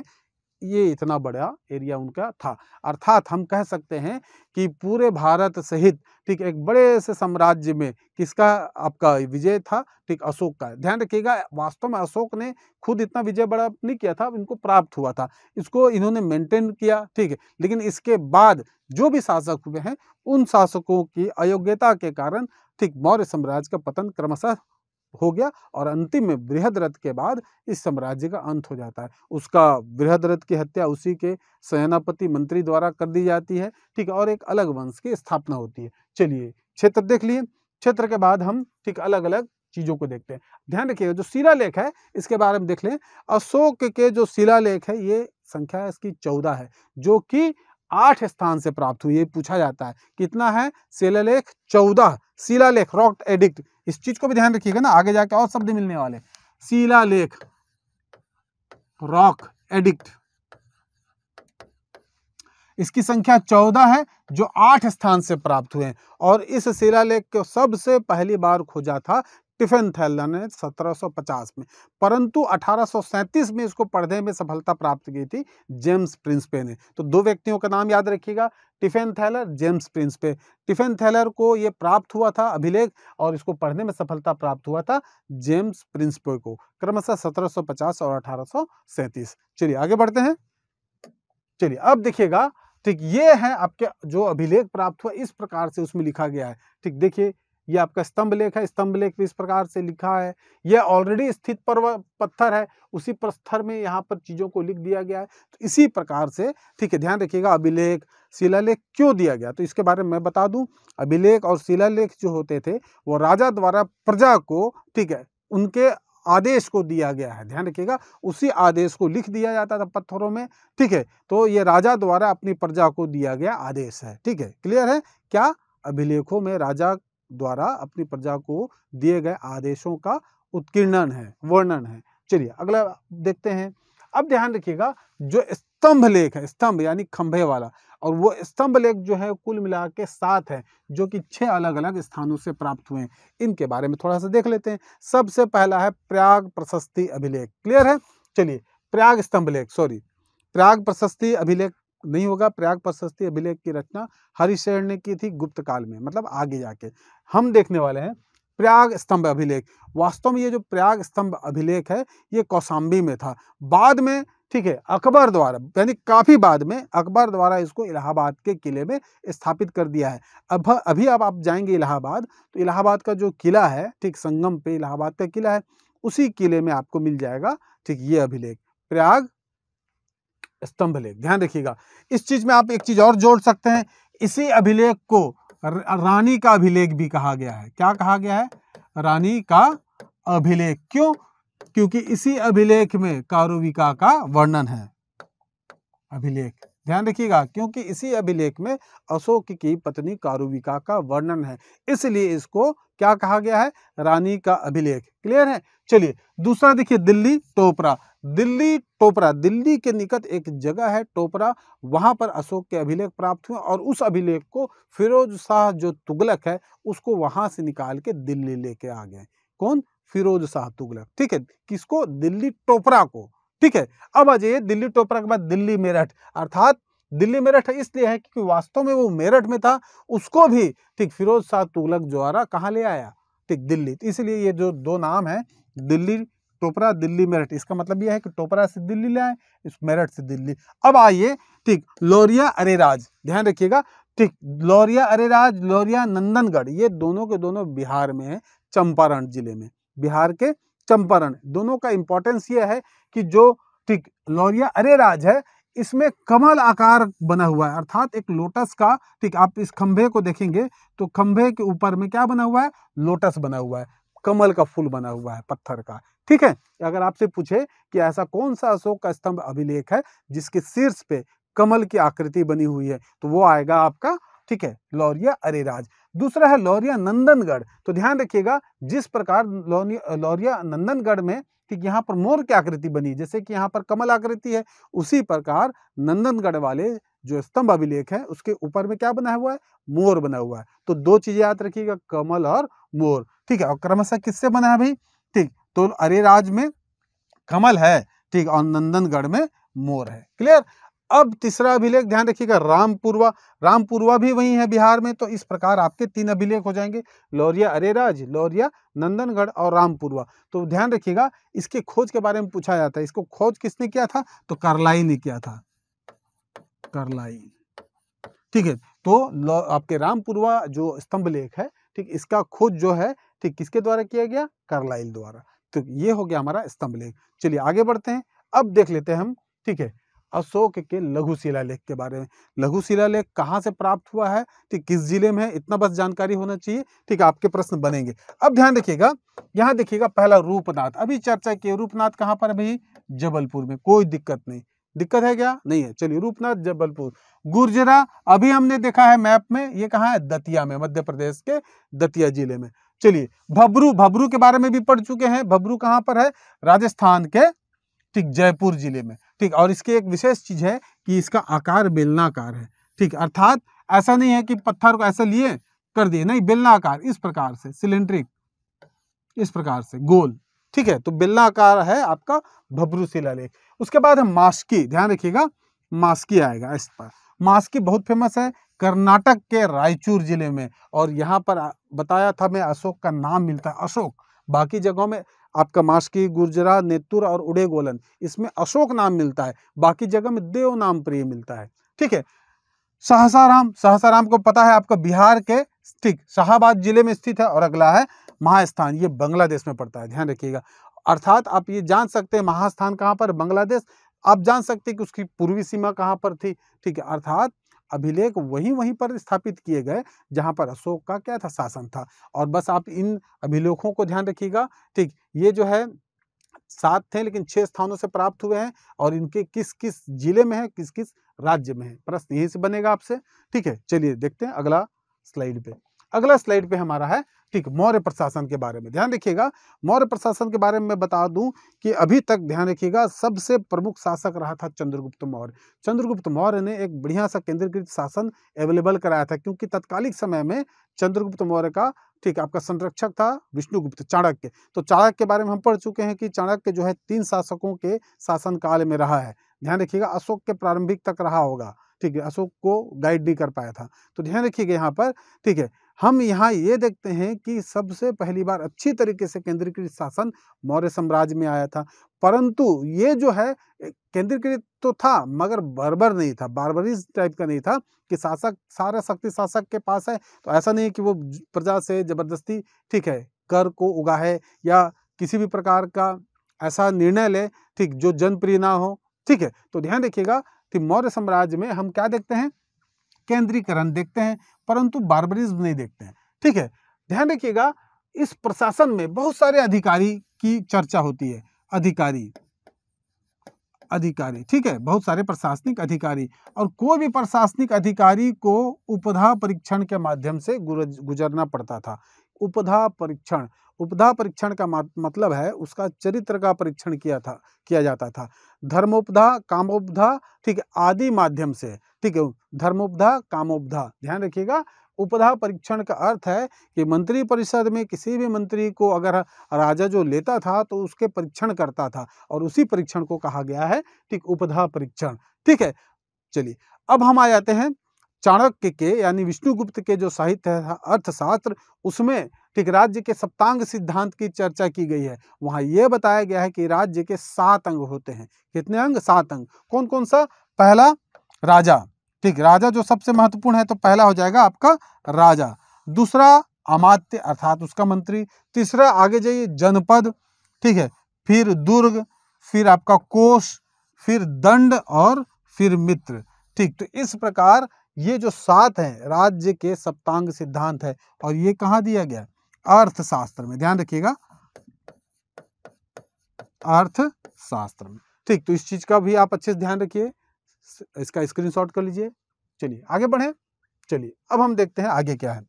ये इतना बड़ा एरिया उनका था अर्थात हम कह सकते हैं कि पूरे भारत सहित ठीक एक बड़े से साम्राज्य में किसका आपका विजय था ठीक अशोक का ध्यान रखिएगा वास्तव में अशोक ने खुद इतना विजय बड़ा नहीं किया था इनको प्राप्त हुआ था इसको इन्होंने मेंटेन किया ठीक है लेकिन इसके बाद जो भी शासक हुए हैं उन शासकों की अयोग्यता के कारण ठीक मौर्य साम्राज्य का पतन क्रमशः हो गया और अंतिम में बृहद के बाद इस साम्राज्य का अंत हो जाता है उसका बृहद की हत्या उसी के सेनापति मंत्री द्वारा कर दी जाती है ठीक है और एक अलग वंश की स्थापना होती है चलिए क्षेत्र देख लिए क्षेत्र के बाद हम ठीक अलग अलग चीज़ों को देखते हैं ध्यान रखिएगा जो शिलालेख है इसके बारे में देख लें अशोक के जो शिलालेख है ये संख्या इसकी चौदह है जो कि आठ स्थान से प्राप्त हुई ये पूछा जाता है कितना है शिलालेख चौदह शिलालेख रॉक एडिक्ट इस चीज को भी ध्यान रखिएगा ना आगे जाके और शब्द मिलने वाले शिलालेख रॉक एडिक्ट इसकी संख्या चौदह है जो आठ स्थान से प्राप्त हुए हैं और इस शिलालेख को सबसे पहली बार खोजा था टिफिन थैलन ने 1750 में परंतु 1837 में इसको पढ़ने में सफलता प्राप्त की थी जेम्स प्रिंसपे ने तो दो व्यक्तियों का नाम याद रखिएगा टिफिन थैलर जेम्स प्रिंसपे टिफिन थैलर को ये प्राप्त हुआ था अभिलेख और इसको पढ़ने में सफलता प्राप्त हुआ था जेम्स प्रिंसपे को क्रमशः 1750 और 1837 चलिए आगे बढ़ते हैं चलिए अब देखिएगा ठीक ये है आपके जो अभिलेख प्राप्त हुआ इस प्रकार से उसमें लिखा गया है ठीक देखिए ये आपका स्तंभ लेख है स्तंभ लेख भी इस प्रकार से लिखा है यह ऑलरेडी स्थित पर पत्थर है उसी पत्थर में यहाँ पर चीज़ों को लिख दिया गया है तो इसी प्रकार से ठीक है ध्यान रखिएगा अभिलेख शिलालेख क्यों दिया गया तो इसके बारे में मैं बता दूं अभिलेख और शिलालेख जो होते थे वो राजा द्वारा प्रजा को ठीक है उनके आदेश को दिया गया है ध्यान रखिएगा उसी आदेश को लिख दिया जाता था पत्थरों में ठीक है तो ये राजा द्वारा अपनी प्रजा को दिया गया आदेश है ठीक है क्लियर है क्या अभिलेखों में राजा द्वारा अपनी प्रजा को दिए गए आदेशों का उत्कीर्णन है वर्णन है चलिए अगला देखते हैं अब ध्यान रखिएगा जो स्तंभ लेख है स्तंभ यानी खंभे वाला और वो स्तंभ लेख जो है कुल मिला के सात है जो कि छह अलग अलग स्थानों से प्राप्त हुए हैं इनके बारे में थोड़ा सा देख लेते हैं सबसे पहला है प्रयाग प्रशस्ति अभिलेख क्लियर है चलिए प्रयाग स्तंभ लेख सॉरी प्रयाग प्रशस्ति अभिलेख नहीं होगा प्रयाग प्रशस्ति अभिलेख की रचना हरिशरण ने की थी गुप्त काल में मतलब आगे जाके हम देखने वाले हैं प्रयाग स्तंभ अभिलेख वास्तव में ये जो प्रयाग स्तंभ अभिलेख है ये कौसाम्बी में था बाद में ठीक है अकबर द्वारा यानी काफ़ी बाद में अकबर द्वारा इसको इलाहाबाद के किले में स्थापित कर दिया है अब अभी अब आप जाएंगे इलाहाबाद तो इलाहाबाद का जो किला है ठीक संगम पे इलाहाबाद का किला है उसी किले में आपको मिल जाएगा ठीक ये अभिलेख प्रयाग स्तंभ लेख ध्यान रखिएगा इस चीज़ में आप एक चीज़ और जोड़ सकते हैं इसी अभिलेख को रानी का अभिलेख भी कहा गया है क्या कहा गया है रानी का अभिलेख क्यों क्योंकि इसी अभिलेख में कारुविका का वर्णन है अभिलेख ध्यान रखिएगा क्योंकि इसी अभिलेख में अशोक की पत्नी कारुविका का वर्णन है इसलिए इसको क्या कहा गया है रानी का अभिलेख क्लियर है चलिए दूसरा देखिए दिल्ली टोपरा दिल्ली टोपरा दिल्ली के निकट एक जगह है टोपरा वहाँ पर अशोक के अभिलेख प्राप्त हुए और उस अभिलेख को फिरोज शाह जो तुगलक है उसको वहाँ से निकाल के दिल्ली लेके आ गए कौन फिरोज शाह तुगलक ठीक है किसको दिल्ली टोपरा को ठीक है अब आ जाइए दिल्ली टोपरा के बाद दिल्ली मेरठ अर्थात दिल्ली मेरठ इसलिए है क्योंकि वास्तव में वो मेरठ में था उसको भी ठीक फिरोज शाह तुगलक द्वारा कहाँ ले आया ठीक दिल्ली तो इसलिए ये जो दो नाम है दिल्ली टोपरा दिल्ली मेरठ इसका मतलब यह है कि टोपरा से दिल्ली ले आए मेरठ से दिल्ली अब आइए ठीक लोरिया अरेराज ध्यान रखिएगा ठीक लौरिया अरेराज लोरिया नंदनगढ़ ये दोनों के दोनों बिहार में है चंपारण जिले में बिहार के चंपारण दोनों का इंपॉर्टेंस ये है कि जो ठीक लौरिया अरेराज है इसमें कमल आकार बना हुआ है अर्थात एक लोटस का ठीक आप इस खंभे को देखेंगे तो खंभे के ऊपर में क्या बना हुआ है लोटस बना हुआ है कमल का फूल बना हुआ है पत्थर का ठीक है अगर आपसे पूछे कि ऐसा कौन सा अशोक का स्तंभ अभिलेख है जिसके शीर्ष पे कमल की आकृति बनी हुई है तो वो आएगा आपका ठीक है लौरिया अरेराज दूसरा है लौरिया नंदनगढ़ तो ध्यान रखिएगा जिस प्रकार लौरिया नंदनगढ़ में ठीक यहाँ पर मोर की आकृति बनी जैसे कि यहाँ पर कमल आकृति है उसी प्रकार नंदनगढ़ वाले जो स्तंभ अभिलेख है उसके ऊपर में क्या बना हुआ है मोर बना हुआ है तो दो चीजें याद रखिएगा कमल और मोर ठीक है और क्रमशः किससे बना है भाई तो अरेराज में कमल है ठीक और नंदनगढ़ में मोर है क्लियर अब तीसरा अभिलेख ध्यान रखिएगा रामपुरवा रामपुरवा भी वही है बिहार में तो इस प्रकार आपके तीन अभिलेख हो जाएंगे लौरिया अरेराज लौरिया नंदनगढ़ और रामपुरवा तो ध्यान रखिएगा इसके खोज के बारे में पूछा जाता है इसको खोज किसने किया था तो करलाई ने किया था करलाई ठीक है तो आपके रामपुरवा जो स्तंभ लेख है ठीक इसका खोज जो है ठीक किसके द्वारा किया गया करलाइल द्वारा तो ये हो गया हमारा स्तंभ लेख चलिए आगे बढ़ते हैं अब देख लेते हैं हम ठीक है अशोक के लघु शिला लेख के बारे में लघु शिला लेख कहाँ से प्राप्त हुआ है ठीक किस जिले में है इतना बस जानकारी होना चाहिए ठीक आपके प्रश्न बनेंगे अब ध्यान रखिएगा यहाँ देखिएगा पहला रूपनाथ अभी चर्चा की रूपनाथ कहाँ पर भाई जबलपुर में कोई दिक्कत नहीं दिक्कत है क्या नहीं है चलिए रूपनाथ जबलपुर गुर्जरा अभी हमने देखा है मैप में ये कहाँ है दतिया में मध्य प्रदेश के दतिया जिले में चलिए भबरू भबरू के बारे में भी पढ़ चुके हैं भबरू कहाँ पर है राजस्थान के ठीक जयपुर जिले में ठीक और इसकी एक विशेष चीज है कि इसका आकार बेलनाकार है ठीक अर्थात ऐसा नहीं है कि पत्थर को ऐसा लिए कर दिए नहीं बेलनाकार इस प्रकार से सिलेंड्रिक इस प्रकार से गोल ठीक है तो बेलनाकार है आपका भबरू शिलालेख उसके बाद है मास्की ध्यान रखिएगा मास्की आएगा इस पर मास्की बहुत फेमस है कर्नाटक के रायचूर ज़िले में और यहाँ पर बताया था मैं अशोक का नाम मिलता है अशोक बाकी जगहों में आपका मास्की गुर्जरा नेतुर और उड़ेगोलन इसमें अशोक नाम मिलता है बाकी जगह में देव नाम प्रिय मिलता है ठीक है सहसाराम सहसाराम को पता है आपका बिहार के ठीक शाहबाद जिले में स्थित है और अगला है महास्थान ये बांग्लादेश में पड़ता है ध्यान रखिएगा अर्थात आप ये जान सकते हैं महास्थान कहाँ पर बांग्लादेश आप जान सकते हैं कि उसकी पूर्वी सीमा कहाँ पर थी ठीक है अर्थात अभिलेख वहीं वहीं पर स्थापित किए गए जहां पर अशोक का क्या था शासन था और बस आप इन अभिलेखों को ध्यान रखिएगा ठीक ये जो है सात थे लेकिन छह स्थानों से प्राप्त हुए हैं और इनके किस किस जिले में है किस किस राज्य में है प्रश्न यहीं से बनेगा आपसे ठीक है चलिए देखते हैं अगला स्लाइड पे अगला स्लाइड पे हमारा है ठीक मौर्य प्रशासन के बारे में ध्यान रखिएगा मौर्य प्रशासन के बारे में मैं बता दूं कि अभी तक ध्यान रखिएगा सबसे प्रमुख शासक रहा था चंद्रगुप्त मौर्य चंद्रगुप्त मौर्य ने एक बढ़िया सा केंद्रीकृत शासन अवेलेबल कराया था क्योंकि तत्कालिक समय में चंद्रगुप्त मौर्य का ठीक आपका संरक्षक था विष्णुगुप्त चाणक्य तो चाणक्य के बारे में हम पढ़ चुके हैं कि चाणक्य जो है तीन शासकों के शासनकाल में रहा है ध्यान रखिएगा अशोक के प्रारंभिक तक रहा होगा ठीक है अशोक को गाइड नहीं कर पाया था तो ध्यान रखिएगा यहाँ पर ठीक है हम यहाँ ये देखते हैं कि सबसे पहली बार अच्छी तरीके से केंद्रीकृत शासन मौर्य साम्राज्य में आया था परंतु ये जो है केंद्रीकृत तो था मगर बर्बर नहीं था बारबरिज टाइप का नहीं था कि शासक सारा शक्ति शासक के पास है तो ऐसा नहीं कि वो प्रजा से ज़बरदस्ती ठीक है कर को उगा या किसी भी प्रकार का ऐसा निर्णय ले ठीक जो जनप्रिय ना हो ठीक है तो ध्यान रखिएगा कि मौर्य साम्राज्य में हम क्या देखते हैं केंद्रीकरण देखते हैं परंतु बारबरिज्म नहीं देखते हैं ठीक है ध्यान रखिएगा इस प्रशासन में बहुत सारे अधिकारी की चर्चा होती है अधिकारी अधिकारी ठीक है बहुत सारे प्रशासनिक अधिकारी और कोई भी प्रशासनिक अधिकारी को उपधा परीक्षण के माध्यम से गुजरना पड़ता था उपधा परीक्षण उपधा परीक्षण का मतलब है उसका चरित्र का परीक्षण किया था किया जाता था धर्मोपधा कामोपधा ठीक आदि माध्यम से ठीक है धर्मोपधा कामोपधा ध्यान रखिएगा उपधा परीक्षण का अर्थ है कि मंत्री परिषद में किसी भी मंत्री को अगर राजा जो लेता था तो उसके परीक्षण करता था और उसी परीक्षण को कहा गया है ठीक उपधा परीक्षण ठीक है चलिए अब हम आ जाते हैं चाणक्य के यानी विष्णुगुप्त के जो साहित्य अर्थशास्त्र उसमें ठीक राज्य के सप्तांग सिद्धांत की चर्चा की गई है वहां ये बताया गया है कि राज्य के सात अंग होते हैं कितने अंग सात अंग कौन कौन सा पहला राजा ठीक राजा जो सबसे महत्वपूर्ण है तो पहला हो जाएगा आपका राजा दूसरा अमात्य अर्थात उसका मंत्री तीसरा आगे जाइए जनपद ठीक है फिर दुर्ग फिर आपका कोष फिर दंड और फिर मित्र ठीक तो इस प्रकार ये जो सात हैं राज्य के सप्तांग सिद्धांत है और ये कहाँ दिया गया अर्थशास्त्र में ध्यान रखिएगा अर्थशास्त्र में ठीक तो इस चीज का भी आप अच्छे से ध्यान रखिए इसका स्क्रीनशॉट कर लीजिए चलिए आगे बढ़े चलिए अब हम देखते हैं आगे क्या है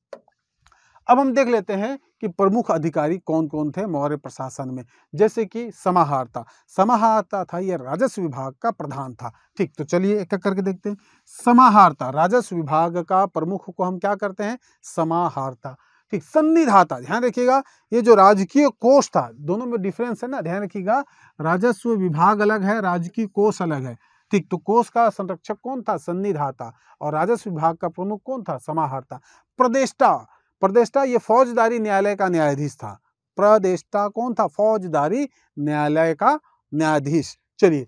अब हम देख लेते हैं कि प्रमुख अधिकारी कौन कौन थे मौर्य प्रशासन में जैसे कि समाहर्ता समाहर्ता था यह राजस्व विभाग का प्रधान था ठीक तो चलिए एक एक करके देखते हैं समाहर्ता राजस्व विभाग का प्रमुख को हम क्या करते हैं समाहर्ता एक सन्निधाता ध्यान रखिएगा ये जो राजकीय कोष था दोनों में डिफरेंस है ना ध्यान रखिएगा राजस्व विभाग अलग है राजकीय कोष अलग है ठीक तो कोष का संरक्षक कौन था सन्निधाता और राजस्व विभाग का प्रमुख कौन था समाहर्ता प्रदेष्टा प्रदेष्टा ये फौजदारी न्यायालय का न्यायाधीश था प्रदेष्टा कौन था फौजदारी न्यायालय का न्यायाधीश चलिए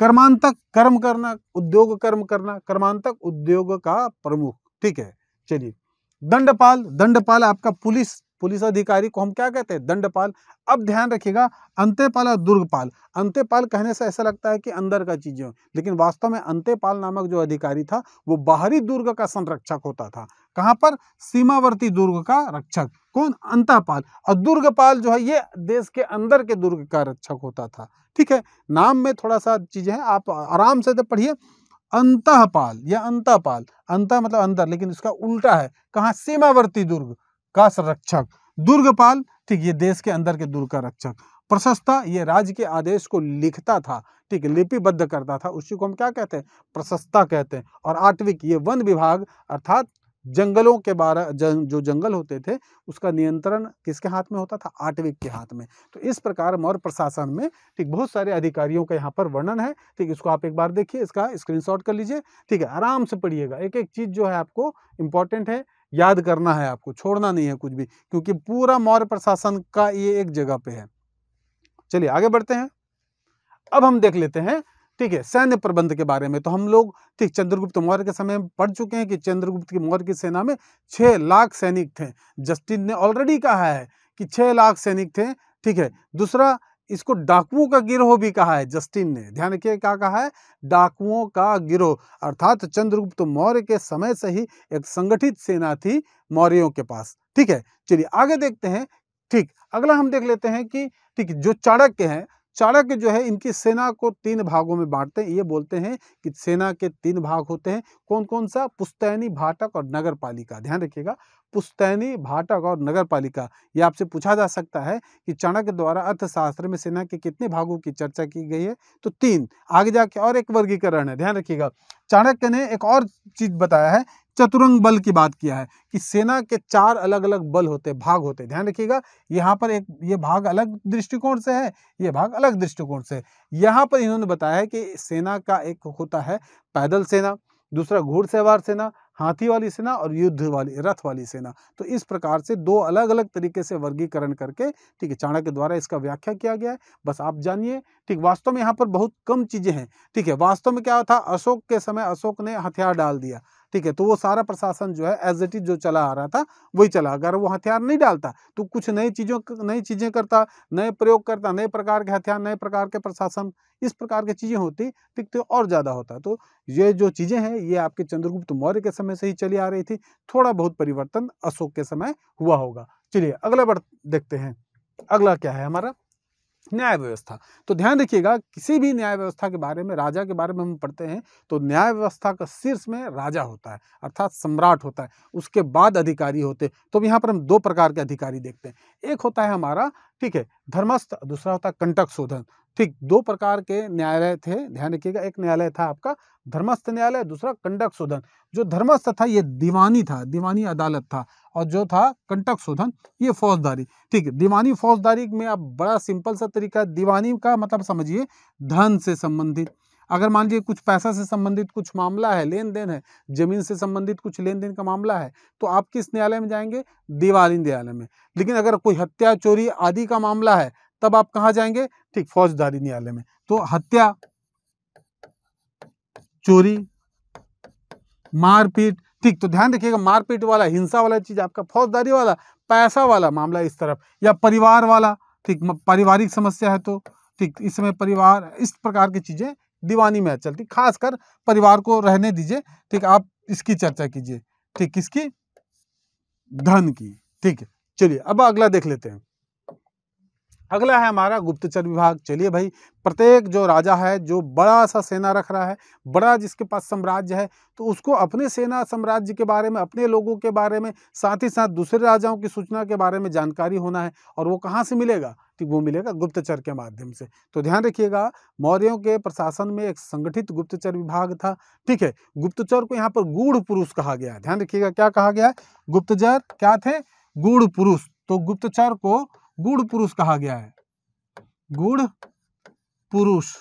कर्मांतक कर्म करना उद्योग कर्म करना कर्मांतक उद्योग का प्रमुख ठीक है चलिए दंडपाल दंडपाल आपका पुलिस पुलिस अधिकारी को हम क्या कहते हैं दंडपाल अब ध्यान रखिएगा अंत्यपाल और दुर्गपाल अंत्यपाल कहने से ऐसा लगता है कि अंदर का चीज़ है लेकिन वास्तव में अंत्यपाल नामक जो अधिकारी था वो बाहरी दुर्ग का संरक्षक होता था कहाँ पर सीमावर्ती दुर्ग का रक्षक कौन अंतापाल और दुर्गपाल जो है ये देश के अंदर के दुर्ग का रक्षक होता था ठीक है नाम में थोड़ा सा चीजें हैं आप आराम से पढ़िए अंतपाल या अंतपाल अंत मतलब अंतर लेकिन इसका उल्टा है कहा सीमावर्ती दुर्ग का संरक्षक दुर्गपाल ठीक ये देश के अंदर के दुर्ग का रक्षक प्रशस्ता ये राज्य के आदेश को लिखता था ठीक लिपिबद्ध करता था उसी को हम क्या कहते हैं प्रशस्ता कहते हैं और आठविक ये वन विभाग अर्थात जंगलों के बारह जं, जो जंगल होते थे उसका नियंत्रण किसके हाथ में होता था आटविक के हाथ में तो इस प्रकार मौर्य प्रशासन में ठीक बहुत सारे अधिकारियों का यहाँ पर वर्णन है ठीक इसको आप एक बार देखिए इसका स्क्रीनशॉट कर लीजिए ठीक है आराम से पढ़िएगा एक एक चीज़ जो है आपको इम्पॉर्टेंट है याद करना है आपको छोड़ना नहीं है कुछ भी क्योंकि पूरा मौर्य प्रशासन का ये एक जगह पे है चलिए आगे बढ़ते हैं अब हम देख लेते हैं ठीक है सैन्य प्रबंध के बारे में तो हम लोग ठीक चंद्रगुप्त मौर्य के समय पढ़ चुके हैं कि चंद्रगुप्त की मौर्य की सेना में छह लाख सैनिक थे जस्टिन ने ऑलरेडी कहा है कि छह लाख सैनिक थे ठीक है दूसरा इसको डाकुओं का गिरोह भी कहा है जस्टिन ने ध्यान रखिए क्या कहा है डाकुओं का गिरोह अर्थात चंद्रगुप्त मौर्य के समय से ही एक संगठित सेना थी मौर्यों के पास ठीक है चलिए आगे देखते हैं ठीक अगला हम देख लेते हैं कि ठीक जो चाणक्य हैं चाणक्य जो है इनकी सेना को तीन भागों में बांटते हैं ये बोलते हैं कि सेना के तीन भाग होते हैं कौन कौन सा पुस्तैनी भाटक और नगर पालिका ध्यान रखिएगा पुस्तैनी भाटक और नगर पालिका ये आपसे पूछा जा सकता है कि चाणक्य द्वारा अर्थशास्त्र में सेना के कितने भागों की चर्चा की गई है तो तीन आगे जाके और एक वर्गीकरण है ध्यान रखिएगा चाणक्य ने एक और चीज बताया है चतुरंग बल की बात किया है कि सेना के चार अलग अलग बल होते भाग होते ध्यान रखिएगा यहाँ पर एक ये भाग अलग दृष्टिकोण से है ये भाग अलग दृष्टिकोण से है यहाँ पर इन्होंने बताया है कि सेना का एक होता है पैदल सेना दूसरा घुड़सेवार सेना हाथी वाली सेना और युद्ध वाली रथ वाली सेना तो इस प्रकार से दो अलग अलग तरीके से वर्गीकरण करके ठीक है चाणक्य द्वारा इसका व्याख्या किया गया है बस आप जानिए ठीक वास्तव में यहाँ पर बहुत कम चीज़ें हैं ठीक है वास्तव में क्या था अशोक के समय अशोक ने हथियार डाल दिया ठीक है तो वो सारा प्रशासन जो है एज इट इज जो चला आ रहा था वही चला अगर वो हथियार नहीं डालता तो कुछ नई चीज़ों नई चीज़ें करता नए प्रयोग करता नए प्रकार के हथियार नए प्रकार के प्रशासन इस प्रकार की चीज़ें होती ठीक तो और ज़्यादा होता तो ये जो चीज़ें हैं ये आपके चंद्रगुप्त मौर्य के समय से ही चली आ रही थी थोड़ा बहुत परिवर्तन अशोक के समय हुआ होगा चलिए अगला बढ़ देखते हैं अगला क्या है हमारा न्याय व्यवस्था तो ध्यान रखिएगा किसी भी न्याय व्यवस्था के बारे में राजा के बारे में हम पढ़ते हैं तो न्याय व्यवस्था का शीर्ष में राजा होता है अर्थात सम्राट होता है उसके बाद अधिकारी होते तो यहाँ पर हम दो प्रकार के अधिकारी देखते हैं एक होता है हमारा ठीक है धर्मस्थ दूसरा होता है कंटक शोधन ठीक दो प्रकार के न्यायालय थे ध्यान रखिएगा एक न्यायालय था आपका धर्मस्थ न्यायालय दूसरा कंटक शोधन जो धर्मस्थ था ये दीवानी था दीवानी अदालत था और जो था कंटक शोधन ये फौजदारी ठीक है दीवानी फौजदारी में आप बड़ा सिंपल सा तरीका दीवानी का मतलब समझिए धन से संबंधित अगर मान लीजिए कुछ पैसा से संबंधित कुछ मामला है लेन देन है जमीन से संबंधित कुछ लेन देन का मामला है तो आप किस न्यायालय में जाएंगे दीवानी न्यायालय में लेकिन अगर कोई हत्या चोरी आदि का मामला है तब आप कहा जाएंगे ठीक फौजदारी न्यायालय में तो हत्या चोरी मारपीट ठीक तो ध्यान रखिएगा मारपीट वाला हिंसा वाला चीज आपका फौजदारी वाला पैसा वाला मामला इस तरफ या परिवार वाला ठीक पारिवारिक समस्या है तो ठीक इस समय परिवार इस प्रकार की चीजें दीवानी में चलती खासकर परिवार को रहने दीजिए ठीक आप इसकी चर्चा कीजिए ठीक किसकी धन की ठीक है चलिए अब अगला देख लेते हैं अगला है हमारा गुप्तचर विभाग चलिए भाई प्रत्येक जो राजा है जो बड़ा सा सेना रख रहा है बड़ा जिसके पास साम्राज्य है तो उसको अपने सेना साम्राज्य के बारे में अपने लोगों के बारे में साथ ही साथ दूसरे राजाओं की सूचना के बारे में जानकारी होना है और वो कहाँ से मिलेगा तो वो मिलेगा गुप्तचर के माध्यम से तो ध्यान रखिएगा मौर्यों के प्रशासन में एक संगठित गुप्तचर विभाग था ठीक है गुप्तचर को यहाँ पर गूढ़ पुरुष कहा गया ध्यान रखिएगा क्या कहा गया गुप्तचर क्या थे गूढ़ पुरुष तो गुप्तचर को गुड़ पुरुष कहा गया है गुड़ पुरुष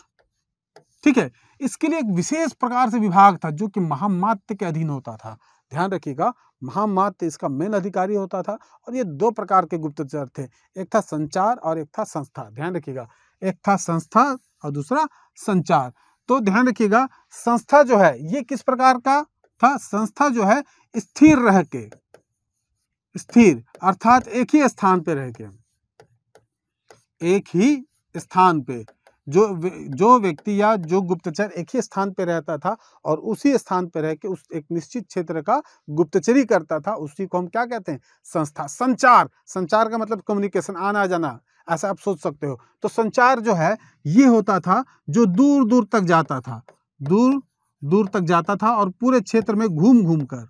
ठीक है इसके लिए एक विशेष प्रकार से विभाग था जो कि महामात्य के अधीन होता था ध्यान रखिएगा महामात्य इसका मेन अधिकारी होता था और ये दो प्रकार के गुप्तचर थे एक था संचार और एक था संस्था ध्यान रखिएगा एक था संस्था और दूसरा संचार तो ध्यान रखिएगा संस्था जो है ये किस प्रकार का था संस्था जो है स्थिर रह के स्थिर अर्थात एक ही स्थान पर रह के एक ही स्थान पे जो जो व्यक्ति या जो गुप्तचर एक ही स्थान पर रहता था और उसी स्थान पर रह के उस एक निश्चित क्षेत्र का गुप्तचरी करता था उसी को हम क्या कहते हैं संस्था संचार संचार का मतलब कम्युनिकेशन आना जाना ऐसा आप सोच सकते हो तो संचार जो है ये होता था जो दूर दूर तक जाता था दूर दूर तक जाता था और पूरे क्षेत्र में घूम घूम कर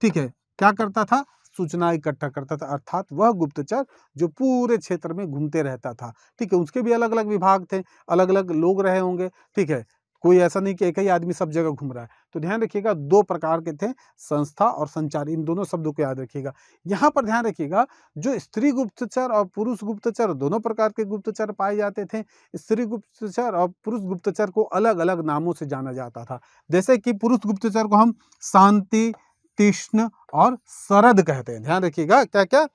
ठीक है क्या करता था सूचना इकट्ठा करता था अर्थात वह गुप्तचर जो पूरे क्षेत्र में घूमते रहता था ठीक है उसके भी अलग अलग विभाग थे अलग अलग लोग रहे होंगे ठीक है कोई ऐसा नहीं कि एक ही आदमी सब जगह घूम रहा है तो ध्यान रखिएगा दो प्रकार के थे संस्था और संचार इन दोनों शब्दों को याद रखिएगा यहाँ पर ध्यान रखिएगा जो स्त्री गुप्तचर और पुरुष गुप्तचर दोनों प्रकार के गुप्तचर पाए जाते थे स्त्री गुप्तचर और पुरुष गुप्तचर को अलग अलग नामों से जाना जाता था जैसे कि पुरुष गुप्तचर को हम शांति तीक्ष्ण और सरद कहते हैं ध्यान रखिएगा क्या क्या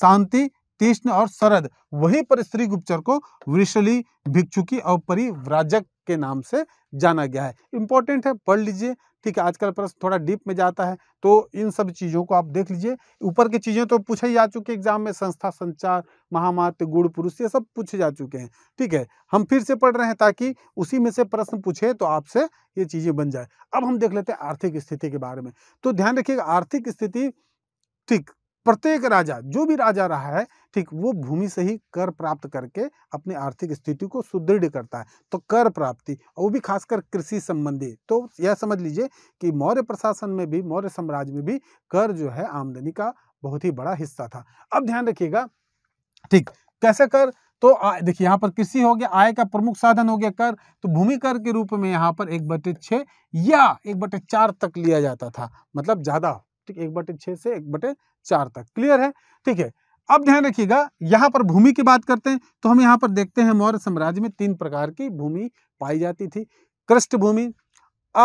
शांति तीक्ष्ण और सरद वहीं पर स्त्री गुप्तचर को वृषली भिक्षुकी और परिव्राजक के नाम से जाना गया है इंपॉर्टेंट है पढ़ लीजिए ठीक है आजकल प्रश्न थोड़ा डीप में जाता है तो इन सब चीज़ों को आप देख लीजिए ऊपर की चीज़ें तो पूछे जा चुके एग्जाम में संस्था संचार महामात गुड़ पुरुष ये सब पूछे जा चुके हैं ठीक है हम फिर से पढ़ रहे हैं ताकि उसी में से प्रश्न पूछे तो आपसे ये चीज़ें बन जाए अब हम देख लेते हैं आर्थिक स्थिति के बारे में तो ध्यान रखिएगा आर्थिक स्थिति ठीक प्रत्येक राजा जो भी राजा रहा है ठीक वो भूमि से ही कर प्राप्त करके अपनी आर्थिक स्थिति को सुदृढ़ करता है तो कर प्राप्ति और वो भी खासकर कृषि संबंधी तो यह समझ लीजिए कि मौर्य प्रशासन में भी मौर्य साम्राज्य में भी कर जो है आमदनी का बहुत ही बड़ा हिस्सा था अब ध्यान रखिएगा ठीक कैसे कर तो देखिए यहाँ पर कृषि हो गया आय का प्रमुख साधन हो गया कर तो भूमि कर के रूप में यहाँ पर एक बटे छ या एक बटे चार तक लिया जाता था मतलब ज़्यादा ठीक एक बटे छः से एक बटे चार तक क्लियर है ठीक है अब ध्यान रखिएगा यहाँ पर भूमि की बात करते हैं तो हम यहाँ पर देखते हैं मौर्य साम्राज्य में तीन प्रकार की भूमि पाई जाती थी कृष्ठ भूमि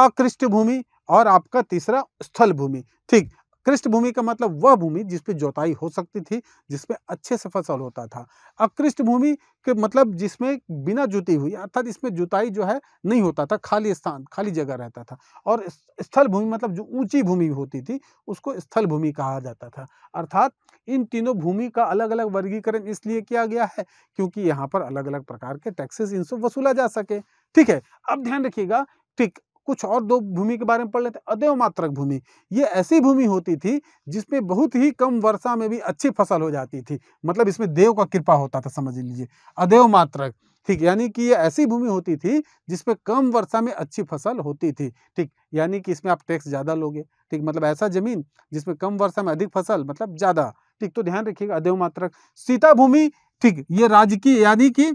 अकृष्ट भूमि और आपका तीसरा स्थल भूमि ठीक कृष्ट भूमि का मतलब वह भूमि जिसपे जोताई हो सकती थी जिसमें अच्छे से फसल होता था अकृष्ट भूमि के मतलब जिसमें बिना जुती हुई अर्थात इसमें जुताई जो है नहीं होता था खाली स्थान खाली जगह रहता था और स्थल भूमि मतलब जो ऊंची भूमि होती थी उसको स्थल भूमि कहा जाता था अर्थात इन तीनों भूमि का अलग अलग वर्गीकरण इसलिए किया गया है क्योंकि यहाँ पर अलग अलग प्रकार के टैक्सेस इनसे वसूला जा सके ठीक है अब ध्यान रखिएगा ठीक कुछ और दो भूमि के बारे में पढ़ लेते हैं अदेव मात्रक भूमि ये ऐसी भूमि होती थी जिसमें बहुत ही कम वर्षा में भी अच्छी फसल हो जाती थी मतलब इसमें देव का कृपा होता था समझ लीजिए अदेव मात्रक ठीक यानी कि ये ऐसी भूमि होती थी जिसमें कम वर्षा में अच्छी फसल होती थी ठीक यानी कि इसमें आप टैक्स ज़्यादा लोगे ठीक मतलब ऐसा जमीन जिसमें कम वर्षा में अधिक फसल मतलब ज़्यादा ठीक तो ध्यान रखिएगा अदेव मात्रक सीता भूमि ठीक ये राज्य की यानी कि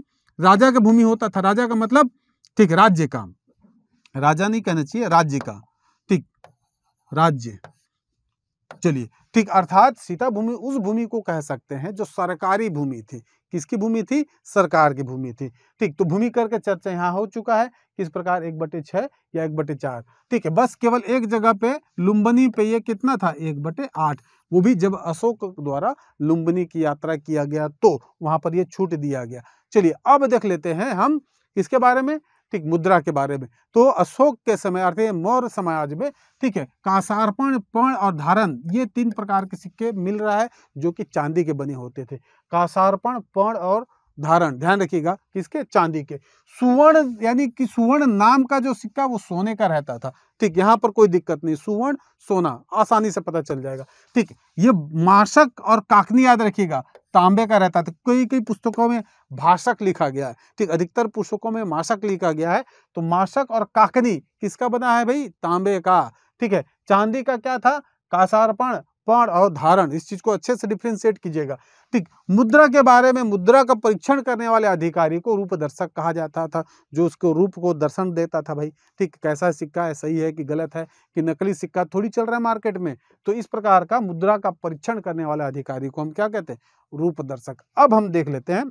राजा का भूमि होता था राजा का मतलब ठीक राज्य का राजा नहीं कहना चाहिए राज्य का ठीक राज्य चलिए ठीक अर्थात सीता भूमि उस भूमि को कह सकते हैं जो सरकारी भूमि थी किसकी भूमि थी सरकार की भूमि थी ठीक तो भूमि कर चर्चा यहाँ हो चुका है किस प्रकार एक बटे छ या एक बटे चार ठीक है बस केवल एक जगह पे लुम्बनी पे ये कितना था एक बटे आठ वो भी जब अशोक द्वारा लुम्बनी की यात्रा किया गया तो वहां पर यह छूट दिया गया चलिए अब देख लेते हैं हम इसके बारे में ठीक मुद्रा के बारे में तो अशोक के समय अर्थात मौर्य समाज में ठीक है कांसार्पण पण और धारण ये तीन प्रकार के सिक्के मिल रहा है जो कि चांदी के बने होते थे कांसार्पण पण और धारण ध्यान रखिएगा किसके चांदी के सुवर्ण यानी कि सुवर्ण नाम का जो सिक्का वो सोने का रहता था ठीक यहाँ पर कोई दिक्कत नहीं सुवर्ण सोना आसानी से पता चल जाएगा ठीक ये मार्शक और काकनी याद रखिएगा तांबे का रहता था कई कई पुस्तकों में भाषक लिखा गया है ठीक अधिकतर पुस्तकों में माशक लिखा गया है तो माशक और काकनी किसका बना है भाई तांबे का ठीक है चांदी का क्या था कासारपण दर्पण और धारण इस चीज को अच्छे से डिफ्रेंशिएट कीजिएगा ठीक मुद्रा के बारे में मुद्रा का परीक्षण करने वाले अधिकारी को रूप दर्शक कहा जाता था जो उसको रूप को दर्शन देता था भाई ठीक कैसा सिक्का है सही है कि गलत है कि नकली सिक्का थोड़ी चल रहा है मार्केट में तो इस प्रकार का मुद्रा का परीक्षण करने वाले अधिकारी को हम क्या कहते हैं रूप दर्शक अब हम देख लेते हैं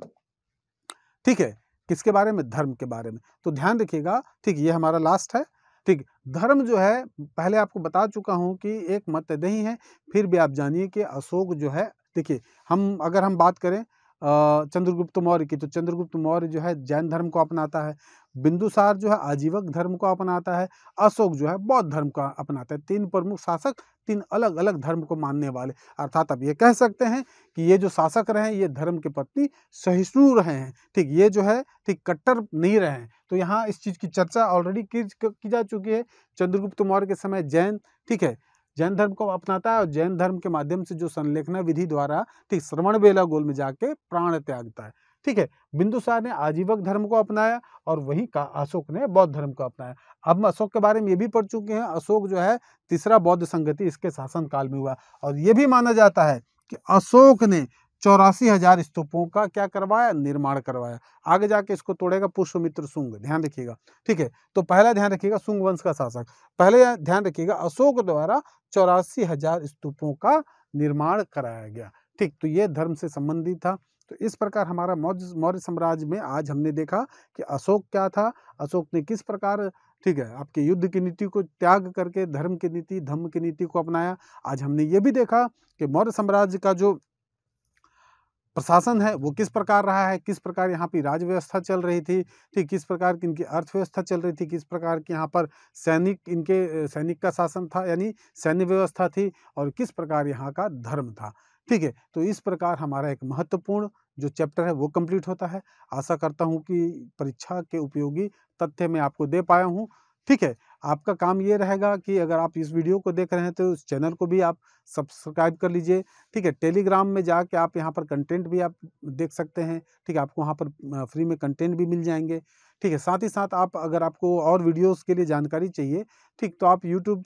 ठीक है किसके बारे में धर्म के बारे में तो ध्यान रखिएगा ठीक ये हमारा लास्ट है ठीक धर्म जो है पहले आपको बता चुका हूँ कि एक मतदेही है फिर भी आप जानिए कि अशोक जो है देखिए हम अगर हम बात करें चंद्रगुप्त मौर्य की तो चंद्रगुप्त मौर्य जो है जैन धर्म को अपनाता है बिंदुसार जो है आजीवक धर्म को अपनाता है अशोक जो है बौद्ध धर्म को अपनाता है तीन प्रमुख शासक तीन अलग अलग धर्म को मानने वाले अर्थात अब ये कह सकते हैं कि ये जो शासक रहे हैं ये धर्म के पत्नी सहिष्णु रहे हैं ठीक ये जो है ठीक कट्टर नहीं रहे हैं तो यहाँ इस चीज़ की चर्चा ऑलरेडी की, की जा चुकी है चंद्रगुप्त मौर्य के समय जैन ठीक है जैन धर्म को अपनाता है और जैन धर्म के माध्यम से जो संलेखना विधि द्वारा ठीक श्रवण बेला गोल में जाके प्राण त्यागता है ठीक है बिंदुसार ने आजीवक धर्म को अपनाया और वहीं का अशोक ने बौद्ध धर्म को अपनाया अब हम अशोक के बारे में ये भी पढ़ चुके हैं अशोक जो है तीसरा बौद्ध संगति इसके शासन काल में हुआ और ये भी माना जाता है कि अशोक ने चौरासी हजार स्तूपों का क्या करवाया निर्माण करवाया आगे जाके इसको तोड़ेगा पुष्पमित्र सुंग ध्यान रखिएगा ठीक है तो पहला ध्यान रखिएगा सुंग वंश का शासक पहले ध्यान रखिएगा अशोक द्वारा चौरासी हजार स्तूपों का निर्माण कराया गया ठीक तो ये धर्म से संबंधित था तो इस प्रकार हमारा मौर्य साम्राज्य में आज हमने देखा कि अशोक क्या था अशोक ने किस प्रकार ठीक है आपके युद्ध की नीति को त्याग करके धर्म की नीति धर्म की नीति को अपनाया आज हमने ये भी देखा कि मौर्य साम्राज्य का जो प्रशासन है वो किस प्रकार रहा है किस प्रकार यहाँ पर राज्य व्यवस्था चल रही थी ठीक किस प्रकार की इनकी अर्थव्यवस्था चल रही थी किस प्रकार की यहाँ पर सैनिक इनके सैनिक का शासन था यानी सैन्य व्यवस्था थी और किस प्रकार यहाँ का धर्म था ठीक है तो इस प्रकार हमारा एक महत्वपूर्ण जो चैप्टर है वो कंप्लीट होता है आशा करता हूँ कि परीक्षा के उपयोगी तथ्य मैं आपको दे पाया हूँ ठीक है आपका काम ये रहेगा कि अगर आप इस वीडियो को देख रहे हैं तो उस चैनल को भी आप सब्सक्राइब कर लीजिए ठीक है टेलीग्राम में जाके आप यहाँ पर कंटेंट भी आप देख सकते हैं ठीक है आपको वहाँ पर फ्री में कंटेंट भी मिल जाएंगे ठीक है साथ ही साथ आप अगर आपको और वीडियोस के लिए जानकारी चाहिए ठीक तो आप यूट्यूब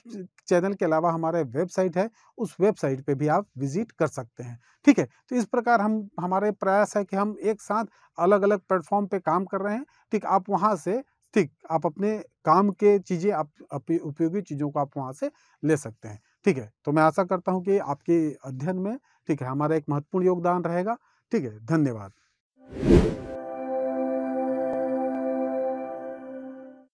चैनल के अलावा हमारा वेबसाइट है उस वेबसाइट पे भी आप विजिट कर सकते हैं ठीक है तो इस प्रकार हम हमारे प्रयास है कि हम एक साथ अलग अलग प्लेटफॉर्म पे काम कर रहे हैं ठीक आप वहाँ से ठीक आप अपने काम के चीज़ें आप उपयोगी चीज़ों को आप वहाँ से ले सकते हैं ठीक है तो मैं आशा करता हूँ कि आपके अध्ययन में ठीक है हमारा एक महत्वपूर्ण योगदान रहेगा ठीक है धन्यवाद